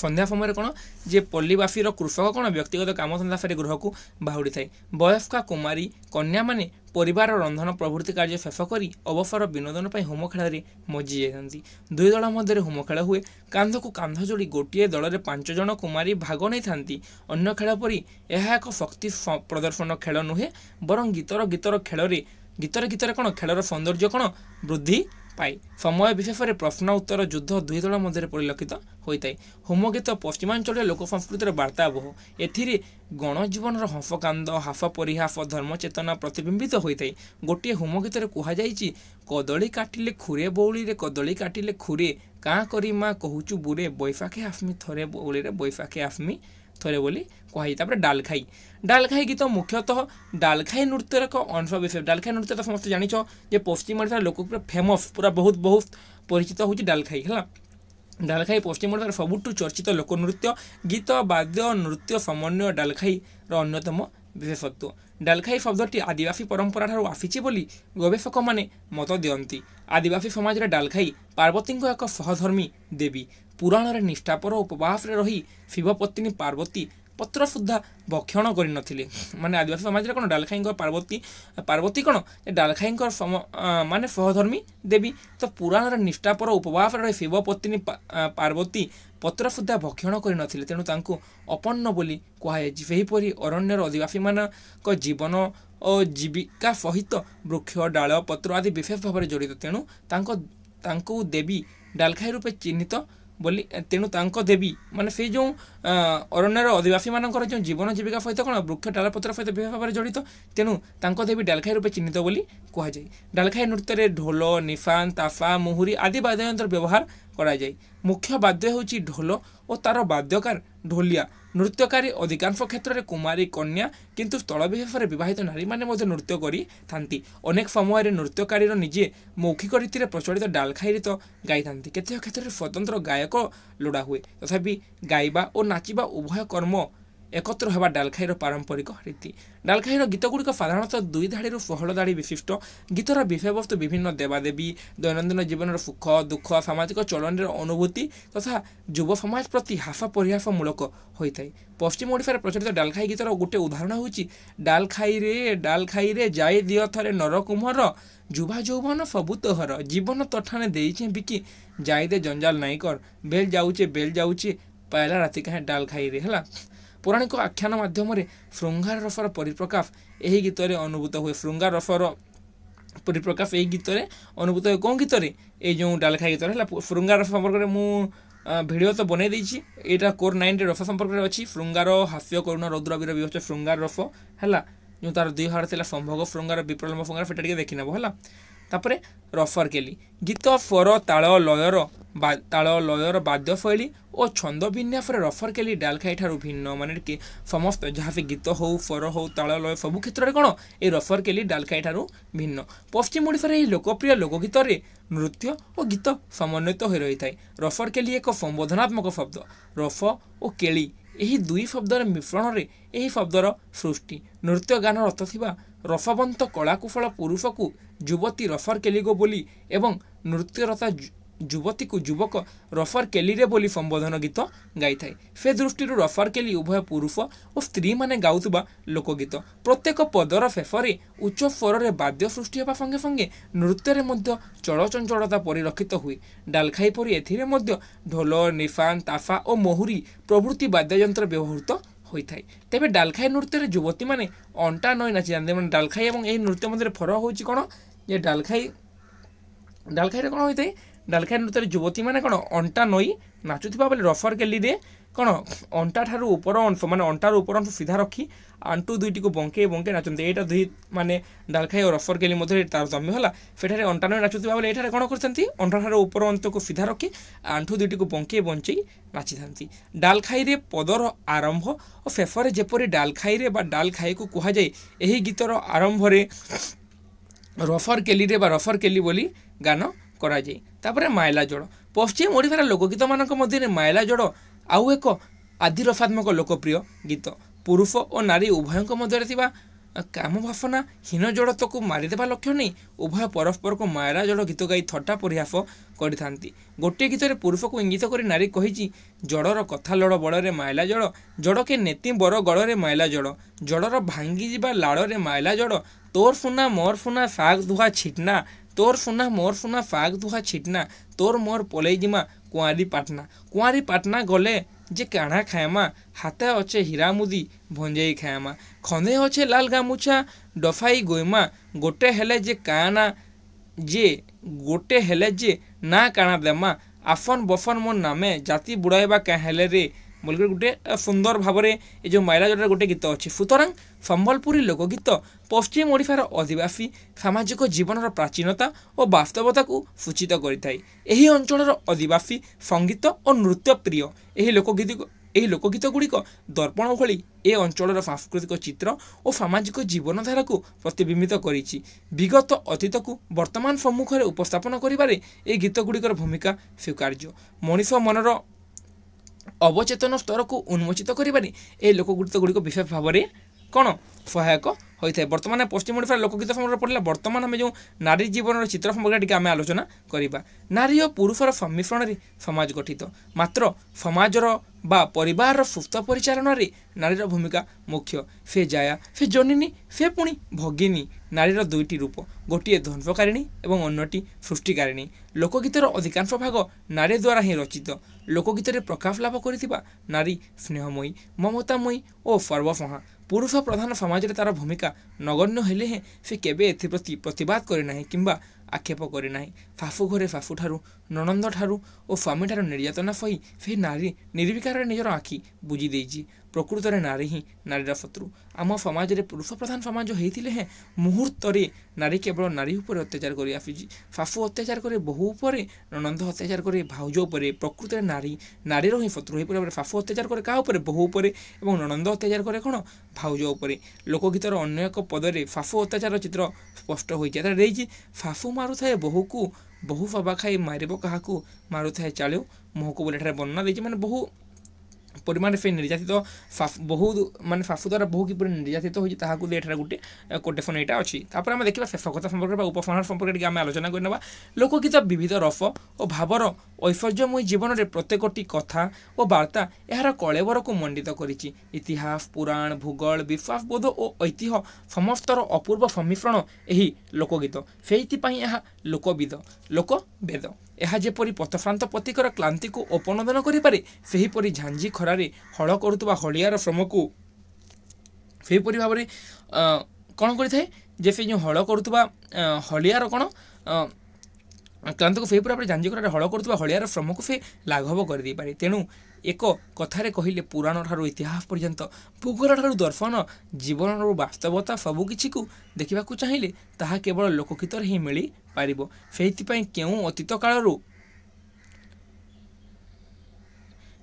ସନ୍ଧ୍ୟା ସମୟରେ କ'ଣ ଯେ ପଲ୍ଲୀବାସୀର କୃଷକ କ'ଣ ବ୍ୟକ୍ତିଗତ କାମଧନ୍ଦା ସାରି ଗୃହକୁ ବାହୁଡ଼ିଥାଏ ବୟସ୍କା କୁମାରୀ କନ୍ୟାମାନେ ପରିବାର ରନ୍ଧନ ପ୍ରଭୃତି କାର୍ଯ୍ୟ ଶେଷ କରି ଅବସର ବିନୋଦନ ପାଇଁ ହୋମ ଖେଳରେ ମଜି ଯାଇଥାନ୍ତି ଦୁଇ ଦଳ ମଧ୍ୟରେ ହୋମ ଖେଳ ହୁଏ କାନ୍ଧକୁ କାନ୍ଧ ଯୋଡ଼ି ଗୋଟିଏ ଦଳରେ ପାଞ୍ଚ ଜଣ କୁମାରୀ ଭାଗ ନେଇଥାନ୍ତି ଅନ୍ୟ ଖେଳ ପରି ଏହା ଏକ ଶକ୍ତି ପ୍ରଦର୍ଶନ ଖେଳ ନୁହେଁ ବରଂ ଗୀତର ଗୀତର ଖେଳରେ ଗୀତରେ ଗୀତରେ କ'ଣ ଖେଳର ସୌନ୍ଦର୍ଯ୍ୟ କ'ଣ ବୃଦ୍ଧି ପାଏ ସମୟ ବିଶେଷରେ ପ୍ରଶ୍ନ ଉତ୍ତର ଯୁଦ୍ଧ ଦୁଇ ଦଳ ମଧ୍ୟରେ ପରିଲକ୍ଷିତ ହୋଇଥାଏ ହୋମଗୀତ ପଶ୍ଚିମାଞ୍ଚଳରେ ଲୋକ ସଂସ୍କୃତିର ବାର୍ତ୍ତାବହ ଏଥିରେ ଗଣଜୀବନର ହସକାନ୍ଦ ହାସ ପରିହାସ ଧର୍ମଚେତନା ପ୍ରତିବିମ୍ବିତ ହୋଇଥାଏ ଗୋଟିଏ ହୋମଗୀତରେ କୁହାଯାଇଛି କଦଳୀ କାଟିଲେ ଖୁରେ ବଉଳିରେ କଦଳୀ କାଟିଲେ ଖୁରେ କାଁ କରି ମା' କହୁଛୁ ବୁରେ ବୈଶାଖେ ଆସ୍ମି ଥରେ ବଉଳିରେ ବୈଶାଖେ ଆସ୍ମି ଥରେ ବୋଲି କୁହାଯାଏ ତାପରେ ଡାଲଖାଇ ଡାଲଖାଇ ଗୀତ ମୁଖ୍ୟତଃ ଡାଲଖାଇ ନୃତ୍ୟର ଏକ ଅଂଶ ବିଶେଷ ଡାଲଖାଇ ନୃତ୍ୟ ତ ସମସ୍ତେ ଜାଣିଛ ଯେ ପଶ୍ଚିମ ଓଡ଼ିଶାର ଲୋକ ପୁରା ଫେମସ୍ ପୁରା ବହୁତ ବହୁତ ପରିଚିତ ହେଉଛି ଡାଲଖାଇ ହେଲା ଡାଲଖାଇ ପଶ୍ଚିମ ଓଡ଼ିଶାର ସବୁଠୁ ଚର୍ଚ୍ଚିତ ଲୋକନୃତ୍ୟ ଗୀତ ବାଦ୍ୟ ନୃତ୍ୟ ସମନ୍ୱୟ ଡାଲଖାଇର ଅନ୍ୟତମ ବିଶେଷତ୍ୱ ଡାଲଖାଇ ଶବ୍ଦଟି ଆଦିବାସୀ ପରମ୍ପରାଠାରୁ ଆସିଛି ବୋଲି ଗବେଷକମାନେ ମତ ଦିଅନ୍ତି ଆଦିବାସୀ ସମାଜରେ ଡାଲଖାଇ ପାର୍ବତୀଙ୍କ ଏକ ସହଧର୍ମୀ ଦେବୀ ପୁରାଣରେ ନିଷ୍ଠାପର ଉପବାସରେ ରହି ଶିବପତ୍ନୀ ପାର୍ବତୀ ପତ୍ର ସୁଦ୍ଧା ଭକ୍ଷଣ କରିନଥିଲେ ମାନେ ଆଦିବାସୀ ସମାଜରେ କ'ଣ ଡାଲଖାଇଙ୍କ ପାର୍ବତୀ ପାର୍ବତୀ କ'ଣ ଡାଲଖାଇଙ୍କର ମାନେ ସହଧର୍ମୀ ଦେବୀ ତ ପୁରାଣର ନିଷ୍ଠାପର ଉପବାସରେ ଶିବ ପତ୍ନୀ ପାର୍ବତୀ ପତ୍ର ସୁଦ୍ଧା ଭକ୍ଷଣ କରିନଥିଲେ ତେଣୁ ତାଙ୍କୁ ଅପନ୍ନ ବୋଲି କୁହାଯାଇଛି ସେହିପରି ଅରଣ୍ୟର ଅଧିବାସୀମାନଙ୍କ ଜୀବନ ଓ ଜୀବିକା ସହିତ ବୃକ୍ଷ ଡାଳ ପତ୍ର ଆଦି ବିଶେଷ ଭାବରେ ଜଡ଼ିତ ତେଣୁ ତାଙ୍କ ତାଙ୍କୁ ଦେବୀ ଡାଲଖାଇ ରୂପେ ଚିହ୍ନିତ ବୋଲି ତେଣୁ ତାଙ୍କ ଦେବୀ ମାନେ ସେଇ ଯେଉଁ ଅରଣ୍ୟର ଅଧିବାସୀମାନଙ୍କର ଯେଉଁ ଜୀବନ ଜୀବିକା ସହିତ କ'ଣ ବୃକ୍ଷ ଡାଳପତ୍ର ସହିତ ବିବାହ ଭାବରେ ଜଡ଼ିତ ତେଣୁ ତାଙ୍କ ଦେବୀ ଡାଲଖାଇ ରୂପେ ଚିହ୍ନିତ ବୋଲି କୁହାଯାଏ ଡାଲଖାଇ ନୃତ୍ୟରେ ଢୋଲ ନିଶାନ୍ ତାଫା ମୁହୁରି ଆଦି ବାଦ୍ୟଯନ୍ତ୍ର ବ୍ୟବହାର କରାଯାଏ ମୁଖ୍ୟ ବାଦ୍ୟ ହେଉଛି ଢୋଲ ଓ ତା'ର ବାଦ୍ୟକାର ଢୋଲିଆ ନୃତ୍ୟକାରୀ ଅଧିକାଂଶ କ୍ଷେତ୍ରରେ କୁମାରୀ କନ୍ୟା କିନ୍ତୁ ସ୍ଥଳବିଶେଷରେ ବିବାହିତ ନାରୀମାନେ ମଧ୍ୟ ନୃତ୍ୟ କରିଥାନ୍ତି ଅନେକ ସମୟରେ ନୃତ୍ୟକାରୀର ନିଜେ ମୌଖିକ ରୀତିରେ ପ୍ରଚଳିତ ଡାଲଖାଇ ଗୀତ ଗାଇଥାନ୍ତି କେତେକ କ୍ଷେତ୍ରରେ ସ୍ୱତନ୍ତ୍ର ଗାୟକ ଲୋଡ଼ା ହୁଏ ତଥାପି ଗାଇବା ଓ ନାଚିବା ଉଭୟ କର୍ମ ଏକତ୍ର ହେବା ଡାଲଖାଇର ପାରମ୍ପରିକ ରୀତି ଡାଲଖାଇର ଗୀତଗୁଡ଼ିକ ସାଧାରଣତଃ ଦୁଇ ଧାଡ଼ିରୁ ଷୋହଳ ଧାଡ଼ି ବିଶିଷ୍ଟ ଗୀତର ବିଷୟବସ୍ତୁ ବିଭିନ୍ନ ଦେବାଦେବୀ ଦୈନନ୍ଦିନ ଜୀବନର ସୁଖ ଦୁଃଖ ସାମାଜିକ ଚଳନୀର ଅନୁଭୂତି ତଥା ଯୁବ ସମାଜ ପ୍ରତି ହ୍ରାସ ପରିହାସ ମୂଳକ ହୋଇଥାଏ ପଶ୍ଚିମ ଓଡ଼ିଶାରେ ପ୍ରଚଳିତ ଡାଲଖାଇ ଗୀତର ଗୋଟେ ଉଦାହରଣ ହେଉଛି ଡାଲଖାଇରେ ଡାଲଖାଇରେ ଯାଇ ଦିଅ ଥରେ ନରକୁମ୍ଭର ଯୁବା ଯୌବନ ସବୁ ତୋହର ଜୀବନ ତଠାନେ ଦେଇଛେ ବିକି ଯାଇଦେ ଜଞ୍ଜାଲ ନାଇଁ କର ବେଲ୍ ଯାଉଛେ ବେଲ୍ ଯାଉଛେ ପାଇଲା ରାତି କାହିଁ ଡାଲ ହେଲା ପୌରାଣିକ ଆଖ୍ୟାନ ମାଧ୍ୟମରେ ଶୃଙ୍ଗାର ରସର ପରିପ୍ରକାଶ ଏହି ଗୀତରେ ଅନୁଭୂତ ହୁଏ ଶୃଙ୍ଗାର ରସର ପରିପ୍ରକାଶ ଏହି ଗୀତରେ ଅନୁଭୂତ ହୁଏ କେଉଁ ଗୀତରେ ଏଇ ଯେଉଁ ଡାଲଖା ଗୀତରେ ହେଲା ଶୃଙ୍ଗାର ରସ ସମ୍ପର୍କରେ ମୁଁ ଭିଡ଼ିଓ ତ ବନେଇ ଦେଇଛି ଏଇଟା କୋର୍ ନାଇନ୍ରେ ରସ ସମ୍ପର୍କରେ ଅଛି ଶୃଙ୍ଗାର ହାସ୍ୟ କରୁଣ ରୌଦ୍ରବୀର ବିହସ୍ତ ଶୃଙ୍ଗାର ରସ ହେଲା ଯେଉଁ ତାର ଦୁଇ ହାଡ଼ ଥିଲା ସମ୍ଭୋଗ ଶୃଙ୍ଗାର ବିପ୍ରଲମ୍ବ ଶୃଙ୍ଗାର ସେଇଟା ଟିକେ ଦେଖିନେବ ହେଲା ତାପରେ ରଫର କେଲି ଗୀତ ସ୍ୱର ତାଳ ଲୟର তাল লয়র বাদ্যশৈলী ও ছন্দ বিন্যাসের রফর কেলি ডালখাই ঠার ভিন্ন মানে কি সমস্ত যাহা গীত হো ফর হো তাল লয় সবু ক্ষেত্রে কোণ এই রফর কেলি ডালখাই ঠার ভিন্ন পশ্চিম ওড়িশার এই লোকপ্রিয় লোকগীতরে নৃত্য ও গীত সমন্বিত হয়ে রয়ে থাকে রফর কেলি এক সম্বোধনাত্মক শব্দ রফ ও কেলি ଏହି ଦୁଇ ଶବ୍ଦର ମିଶ୍ରଣରେ ଏହି ଶବ୍ଦର ସୃଷ୍ଟି ନୃତ୍ୟ ଗାନ ରତ ଥିବା কলাকুশল କଳାକୁଶଳ যুবতী ଯୁବତୀ ରସରକେଲିଗୋ ବୋଲି ଏବଂ ନୃତ୍ୟରତା ଯୁବତୀକୁ ଯୁବକ ରଫାର କେଲିରେ ବୋଲି ସମ୍ବୋଧନ ଗୀତ ଗାଇଥାଏ ସେ ଦୃଷ୍ଟିରୁ ରଫାର କେଲି ଉଭୟ ପୁରୁଷ ଓ ସ୍ତ୍ରୀମାନେ ଗାଉଥିବା ଲୋକଗୀତ ପ୍ରତ୍ୟେକ ପଦର ଶେଷରେ ଉଚ୍ଚ ସ୍ୱରରେ ବାଦ୍ୟ ସୃଷ୍ଟି ହେବା ସଙ୍ଗେ ସଙ୍ଗେ ନୃତ୍ୟରେ ମଧ୍ୟ ଚଳଚଞ୍ଚଳତା ପରିଲକ୍ଷିତ ହୁଏ ଡାଲଖାଇ ପରି ଏଥିରେ ମଧ୍ୟ ଢୋଲ ନିଶାନ ତାଫା ଓ ମହୁରୀ ପ୍ରଭୃତି ବାଦ୍ୟଯନ୍ତ୍ର ବ୍ୟବହୃତ ହୋଇଥାଏ ତେବେ ଡାଲଖାଇ ନୃତ୍ୟରେ ଯୁବତୀମାନେ ଅଣ୍ଟା ନଈ ନାଚିଥାନ୍ତି ମାନେ ଡାଲଖାଇ ଏବଂ ଏହି ନୃତ୍ୟ ମଧ୍ୟରେ ଫରକ ହେଉଛି କ'ଣ ଯେ ଡାଲଖାଇ ଡାଲଖାଇରେ କ'ଣ ହୋଇଥାଏ ଡାଲଖାଇ ନୃତ୍ୟରେ ଯୁବତୀମାନେ କ'ଣ ଅଣ୍ଟା ନଈ ନାଚୁଥିବା ବେଳେ ରଫର ଗେଲିରେ କ'ଣ ଅଣ୍ଟାଠାରୁ ଉପର ଅଂଶ ମାନେ ଅଣ୍ଟାରୁ ଉପର ଅଂଶ ସିଧା ରଖି ଆଣ୍ଟୁ ଦୁଇଟିକୁ ବଙ୍କେଇ ବଙ୍କେଇ ନାଚନ୍ତି ଏଇଟା ଦୁଇ ମାନେ ଡାଲଖାଇ ଓ ରଫର ଗେଲି ମଧ୍ୟରେ ତାରତମ୍ୟ ହେଲା ସେଠାରେ ଅଣ୍ଟା ନଈ ନାଚୁଥିବା ବେଳେ ଏଠାରେ କ'ଣ କରିଛନ୍ତି ଅଣ୍ଟାଠାରୁ ଉପର ଅନ୍ତକୁ ସିଧା ରଖି ଆଣ୍ଠୁ ଦୁଇଟିକୁ ବଙ୍କେଇ ବଞ୍ଚେଇ ନାଚିଥାନ୍ତି ଡାଲଖାଇରେ ପଦର ଆରମ୍ଭ ଓ ଶେଷରେ ଯେପରି ଡାଲଖାଇରେ ବା ଡାଲଖାଇକୁ କୁହାଯାଏ ଏହି ଗୀତର ଆରମ୍ଭରେ ରଫର କେଲିରେ ବା ରଫର କେଲି ବୋଲି ଗାନ କରାଯାଏ ତାପରେ ମାଏଲା ଜଳ ପଶ୍ଚିମ ଓଡ଼ିଶାର ଲୋକଗୀତମାନଙ୍କ ମଧ୍ୟରେ ମାଏଲା ଜଳ ଆଉ ଏକ ଆଦିରସାତ୍ମକ ଲୋକପ୍ରିୟ ଗୀତ ପୁରୁଷ ଓ ନାରୀ ଉଭୟଙ୍କ ମଧ୍ୟରେ ଥିବା କାମ ଭାସନା ହୀନ ଜଡ଼ତକୁ ମାରିଦେବା ଲକ୍ଷ୍ୟ ନେଇ ଉଭୟ ପରସ୍ପରକୁ ମାୟରା ଜଡ଼ ଗୀତ ଗାଇ ଥଟ୍ଟା ପରିହାସ କରିଥାନ୍ତି ଗୋଟିଏ ଗୀତରେ ପୁରୁଷକୁ ଇଙ୍ଗିତ କରି ନାରୀ କହିଛି ଜଡ଼ର କଥା ଲଡ଼ ବଳରେ ମାଇଲା ଜଡ଼ ଜଡ଼କେ ନେତି ବର ଗଳରେ ମାଇଲା ଜଡ଼ ଜଡ଼ର ଭାଙ୍ଗିଯିବା ଲାଳରେ ମାଇଲା ଜଡ଼ ତୋର ସୁନା ମୋର ସୁନା ଶାଗ ଧୁଆ ଛିଟନା তোর সোনা মোর সোনা ফাগ দুহা ছিটনা তোর মোর পলেই জিমা কুঁয়ারি পাটনা কুঁয়ারি পাটনা গলে যে কাঁড়া খায়মা হাতে অছে হীরা মুদি ভঞ্জাই খায়মা খন্দে অছে লাল গামুছা ডফাই গইমা গোটে হেলে যে কানা যে গোটে হেলে যে না কানা দেমা আফন বফন মোর নামে জাতি বুড়াইবা কা হেলে রে বলি গোটে সুন্দর ভাବରେ এই যে ମାଇଲା ଯୋଡ଼ର গোটে গীত ଅଛି ସୁତରାଂ ସମ୍ବଲପୁରୀ ଲୋକଗୀତ ପଶ୍ଚିମ ଓଡ଼ିଶାର ଅଧିବାସୀ ସାମାଜିକ ଜୀବନର ପ୍ରାଚୀନତା ଓ ବାସ୍ତବତାକୁ ସୂଚିତ କରିଥାଏ ଏହି ଅଞ୍ଚଳର ଅଧିବାସୀ ସଙ୍ଗୀତ ଓ ନୃତ୍ୟ ପ୍ରିୟ ଏହି ଲୋକଗୀତ ଏହି ଲୋକଗୀତଗୁଡ଼ିକ ଦର୍ପଣ ଭଳି ଏ ଅଞ୍ଚଳର ସାଂସ୍କୃତିକ ଚିତ୍ର ଓ ସାମାଜିକ ଜୀବନଧାରାକୁ ପ୍ରତିବିମ୍ବିତ କରିଛି ବିଗତ ଅତୀତକୁ ବର୍ତ୍ତମାନ ସମ୍ମୁଖରେ ଉପସ୍ଥାପନ କରିବାରେ ଏହି ଗୀତଗୁଡ଼ିକର ଭୂମିକା ସ୍ୱୀକାର୍ଯ୍ୟ ମଣିଷ ମନର ଅବଚେତନ ସ୍ତରକୁ ଉନ୍ମୋଚିତ କରିବାରେ ଏହି ଲୋକଗୀତଗୁଡ଼ିକ ବିଶେଷ ଭାବରେ କ'ଣ ସହାୟକ ହୋଇଥାଏ ବର୍ତ୍ତମାନ ପଶ୍ଚିମ ଓଡ଼ିଶାର ଲୋକଗୀତ ସମ୍ବନ୍ଧରେ ପଡ଼ିଲା ବର୍ତ୍ତମାନ ଆମେ ଯେଉଁ ନାରୀ ଜୀବନର ଚିତ୍ର ସମ୍ପର୍କରେ ଟିକେ ଆମେ ଆଲୋଚନା କରିବା ନାରୀ ଓ ପୁରୁଷର ସମ୍ମିଶ୍ରଣରେ ସମାଜ ଗଠିତ ମାତ୍ର ସମାଜର ବା ପରିବାରର ସୁସ୍ଥ ପରିଚାଳନାରେ ନାରୀର ଭୂମିକା ମୁଖ୍ୟ ସେ ଜାୟା ସେ ଜନିନୀ ସେ ପୁଣି ଭଗିନୀ ନାରୀର ଦୁଇଟି ରୂପ ଗୋଟିଏ ଧ୍ୱଂସକାରିଣୀ ଏବଂ ଅନ୍ୟଟି ସୃଷ୍ଟିକାରିଣୀ ଲୋକଗୀତର ଅଧିକାଂଶ ଭାଗ ନାରୀ ଦ୍ୱାରା ହିଁ ରଚିତ ଲୋକଗୀତରେ ପ୍ରକାଶ ଲାଭ କରିଥିବା ନାରୀ ସ୍ନେହମୟୀ ମମତାମୟୀ ଓ ସର୍ବସଂହା ପୁରୁଷ ପ୍ରଧାନ ସମାଜରେ ତା'ର ଭୂମିକା ନଗଣ୍ୟ ହେଲେ ହେଁ ସେ କେବେ ଏଥିପ୍ରତି ପ୍ରତିବାଦ କରିନାହିଁ କିମ୍ବା ଆକ୍ଷେପ କରିନାହିଁ ଶାଶୁ ଘରେ ଶାଶୁଠାରୁ ନଣନ୍ଦଠାରୁ ଓ ସ୍ୱାମୀଠାରୁ ନିର୍ଯାତନା ସହି ସେହି ନାରୀ ନିର୍ବିକାରରେ ନିଜର ଆଖି ବୁଜି ଦେଇଛି ପ୍ରକୃତରେ ନାରୀ ହିଁ ନାରୀର ଶତ୍ରୁ ଆମ ସମାଜରେ ପୁରୁଷ ପ୍ରଧାନ ସମାଜ ହେଇଥିଲେ ହେଁ ମୁହୂର୍ତ୍ତରେ ନାରୀ କେବଳ ନାରୀ ଉପରେ ଅତ୍ୟାଚାର କରି ଆସୁଛି ଶାଶୁ ଅତ୍ୟାଚାର କରେ ବହୁ ଉପରେ ନଣନ୍ଦ ଅତ୍ୟାଚାର କରେ ଭାଉଜ ଉପରେ ପ୍ରକୃତରେ ନାରୀ ନାରୀର ହିଁ ଶତ୍ରୁ ଏହିପରି ଭାବରେ ଶାଶୁ ଅତ୍ୟାଚାର କରେ କାହା ଉପରେ ବହୁ ଉପରେ ଏବଂ ନଣନ୍ଦ ଅତ୍ୟାଚାର କରେ କ'ଣ ଭାଉଜ ଉପରେ ଲୋକଗୀତର ଅନ୍ୟ ଏକ ପଦରେ ଶାଶୁ ଅତ୍ୟାଚାର ଚିତ୍ର ସ୍ପଷ୍ଟ ହୋଇଛି ଏଠାରେ ଦେଇଛି ଶାଶୁ ମାରୁଥାଏ ବହୁକୁ ବହୁ ବାବା ଖାଇ ମାରିବ କାହାକୁ ମାରୁଥାଏ ଚାଳୁ ମୁହଁକୁ ବୋଲି ଏଠାରେ ବର୍ଣ୍ଣନା ଦେଇଛି ମାନେ ବହୁ পরিমাণে ସେ ନିର୍ଯାତିତ ବହୁତ ମାନେ ଫାଫୁ ଦ୍ୱାରା ବହୁ କିପରି ନିର୍ଯାତିତ ହୋଇଛି ତାହାକୁ ଏଠାରେ ଗୋଟେ କୋଟେସନ୍ ଏଇଟା ଅଛି ତାପରେ ଆମେ ଦେଖିବା ଶେଷ କଥା ସମ୍ପର୍କରେ ବା ଉପସଂହାର ସମ୍ପର୍କରେ ଟିକେ ଆମେ ଆଲୋଚନା କରିନେବା ଲୋକଗୀତ ବିବିଧ ରସ ଓ ଭାବର ଐଶ୍ୱର୍ଯ୍ୟମୟୀ ଜୀବନରେ ପ୍ରତ୍ୟେକଟି କଥା ଓ ବାର୍ତ୍ତା ଏହାର କଳେବରକୁ ମଣ୍ଡିତ କରିଛି ଇତିହାସ ପୁରାଣ ଭୂଗୋଳ ବିଶ୍ୱାସବୋଧ ଓ ଐତିହ୍ୟ ସମସ୍ତର ଅପୂର୍ବ ସମ୍ମିଶ୍ରଣ ଏହି ଲୋକଗୀତ ସେଇଥିପାଇଁ ଏହା ଲୋକବିଦ ଲୋକବେଦ ଏହା ଯେପରି ପଥଫ୍ରାନ୍ତ ପତିଙ୍କର କ୍ଲାନ୍ତିକୁ ଅପନୋଦନ କରିପାରେ ସେହିପରି ଝାଞ୍ଜି ଖରାରେ ହଳ କରୁଥିବା ହଳିଆର ଶ୍ରମକୁ ସେହିପରି ଭାବରେ କ'ଣ କରିଥାଏ ଯେ ସେ ଯେଉଁ ହଳ କରୁଥିବା ହଳିଆର କ'ଣ କ୍ଳାନ୍ତକୁ ସେହିପରି ଭାବରେ ଯାଞ୍ଜିକରାରେ ହଳ କରୁଥିବା ହଳିଆର ଶ୍ରମକୁ ଫେ ଲାଘବ କରିଦେଇପାରେ ତେଣୁ ଏକ କଥାରେ କହିଲେ ପୁରାଣଠାରୁ ଇତିହାସ ପର୍ଯ୍ୟନ୍ତ ଭୂଗୋଳଠାରୁ ଦର୍ଶନ ଜୀବନରୁ ବାସ୍ତବତା ସବୁକିଛିକୁ ଦେଖିବାକୁ ଚାହିଁଲେ ତାହା କେବଳ ଲୋକଗୀତରେ ହିଁ ମିଳିପାରିବ ସେଇଥିପାଇଁ କେଉଁ ଅତୀତ କାଳରୁ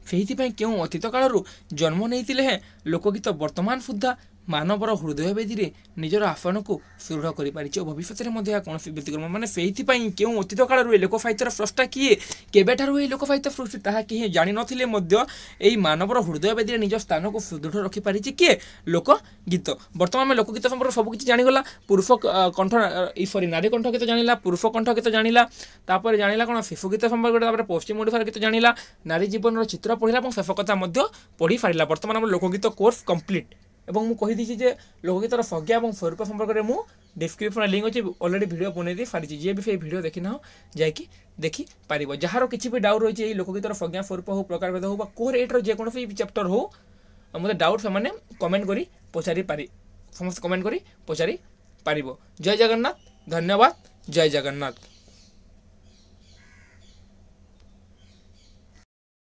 ସେଇଥିପାଇଁ କେଉଁ ଅତୀତ କାଳରୁ ଜନ୍ମ ନେଇଥିଲେ ହେଁ ଲୋକଗୀତ ବର୍ତ୍ତମାନ ସୁଦ୍ଧା ମାନବର ହୃଦୟ ବେଦୀରେ ନିଜର ଆସନକୁ ସୁଦୃଢ଼ କରିପାରିଛି ଓ ଭବିଷ୍ୟତରେ ମଧ୍ୟ ଏହା କୌଣସି ବ୍ୟତିକ୍ରମ ମାନେ ସେଇଥିପାଇଁ କେଉଁ ଅତୀତ କାଳରୁ ଏ ଲୋକ ସ୍ରଷ୍ଟା କିଏ କେବେଠାରୁ ଏହି ଲୋକସାହିତ୍ୟ ସୃଷ୍ଟି ତାହା କେହି ଜାଣିନଥିଲେ ମଧ୍ୟ ଏହି ମାନବର ହୃଦୟ ବେଦୀରେ ନିଜ ସ୍ଥାନକୁ ସୁଦୃଢ଼ ରଖିପାରିଛି କିଏ ଲୋକଗୀତ ବର୍ତ୍ତମାନ ଆମେ ଲୋକଗୀତ ସମ୍ପର୍କରେ ସବୁକିଛି ଜାଣିଗଲା ପୁରୁଷ କଣ୍ଠ ସରି ନାରୀ କଣ୍ଠ ଗୀତ ଜାଣିଲା ପୁରୁଷ କଣ୍ଠ ଗୀତ ଜାଣିଲା ତାପରେ ଜାଣିଲା କ'ଣ ଶିଶୁ ଗୀତ ସମ୍ପର୍କରେ ତାପରେ ପଶ୍ଚିମ ଓଡ଼ିଶାର ଗୀତ ଜାଣିଲା ନାରୀ ଜୀବନର ଚିତ୍ର ପଢ଼ିଲା ଏବଂ ଶେଷ କଥା ମଧ୍ୟ ପଢ଼ିପାରିଲା ବର୍ତ୍ତମାନ ଆମର ଲୋକଗୀତ କୋର୍ସ କମ୍ପ୍ଲିଟ୍ এবং মু কহিদিছি যে লোক গীতর সংজ্ঞা এবং স্বরূপ সম্পর্কে মু ডিসক্রিপশন লিঙ্ক অছি অলরেডি ভিডিও বনাই দিয়ে সারিছি যে বি সেই ভিডিও দেখি না যাই কি দেখি পারিব যাহার কিছু বি ডাউট রয়েছে এই লোক গীতর সংজ্ঞা স্বরূপ হোক প্রকারভেদ হোক বা কোর এইটর যেকোনো চ্যাপ্টর হোক মতো ডাউট সে কমেন্ট করে পচারি পারি সমস্ত কমেন্ট করে পচারি পারিব জয় জগন্নাথ ধন্যবাদ জয় জগন্নাথ